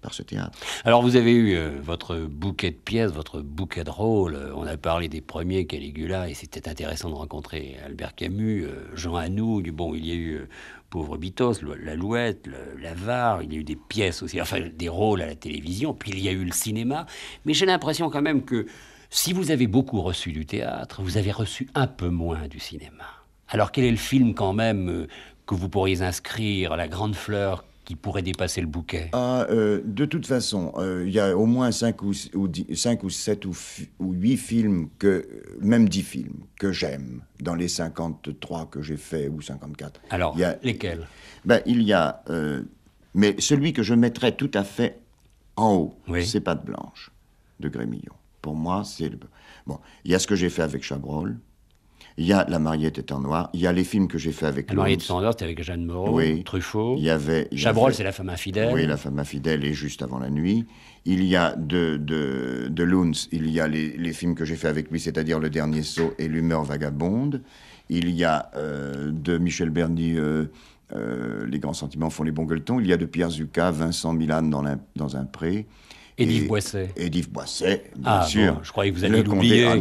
par ce théâtre. Alors vous avez eu euh, votre bouquet de pièces, votre bouquet de rôles. Euh, on a parlé des premiers Caligula et c'était intéressant de rencontrer Albert Camus, Jean Hanou, du bon, il y a eu pauvre Bitos, l'Alouette, l'Avare, il y a eu des pièces aussi, enfin des rôles à la télévision, puis il y a eu le cinéma. Mais j'ai l'impression quand même que si vous avez beaucoup reçu du théâtre, vous avez reçu un peu moins du cinéma. Alors quel est le film quand même euh, que vous pourriez inscrire, La Grande Fleur pourrait dépasser le bouquet ah, euh, de toute façon, euh, il y a au moins 5 ou, ou, ou 7 ou, 8 films, que, euh, même 10 films, que j'aime, dans les 53 que j'ai fait, ou 54. Alors, lesquels Il y a... Ben, mais celui que je mettrais tout à fait en haut, oui. c'est de Blanche, de Grémillon. Pour moi, c'est... Bon, il y a ce que j'ai fait avec Chabrol, il y a La Mariette est en noir, il y a les films que j'ai fait avec La Mariette est en noir, c'était avec Jeanne Moreau, Truffaut. Il y avait. Chabrol, c'est La femme infidèle. Oui, La femme infidèle et Juste avant la nuit. Il y a de, de, de il y a les, films que j'ai fait avec lui, c'est-à-dire Le Dernier Saut et L'Humeur Vagabonde. Il y a euh, de Michel Bernier. Euh, euh, les grands sentiments font les bons gueuletons. Il y a de Pierre Zucca, Vincent Milan dans, dans un pré. Edith Boisset. Edith Boisset, bien ah, sûr. je croyais que vous alliez l'oublier. Ah,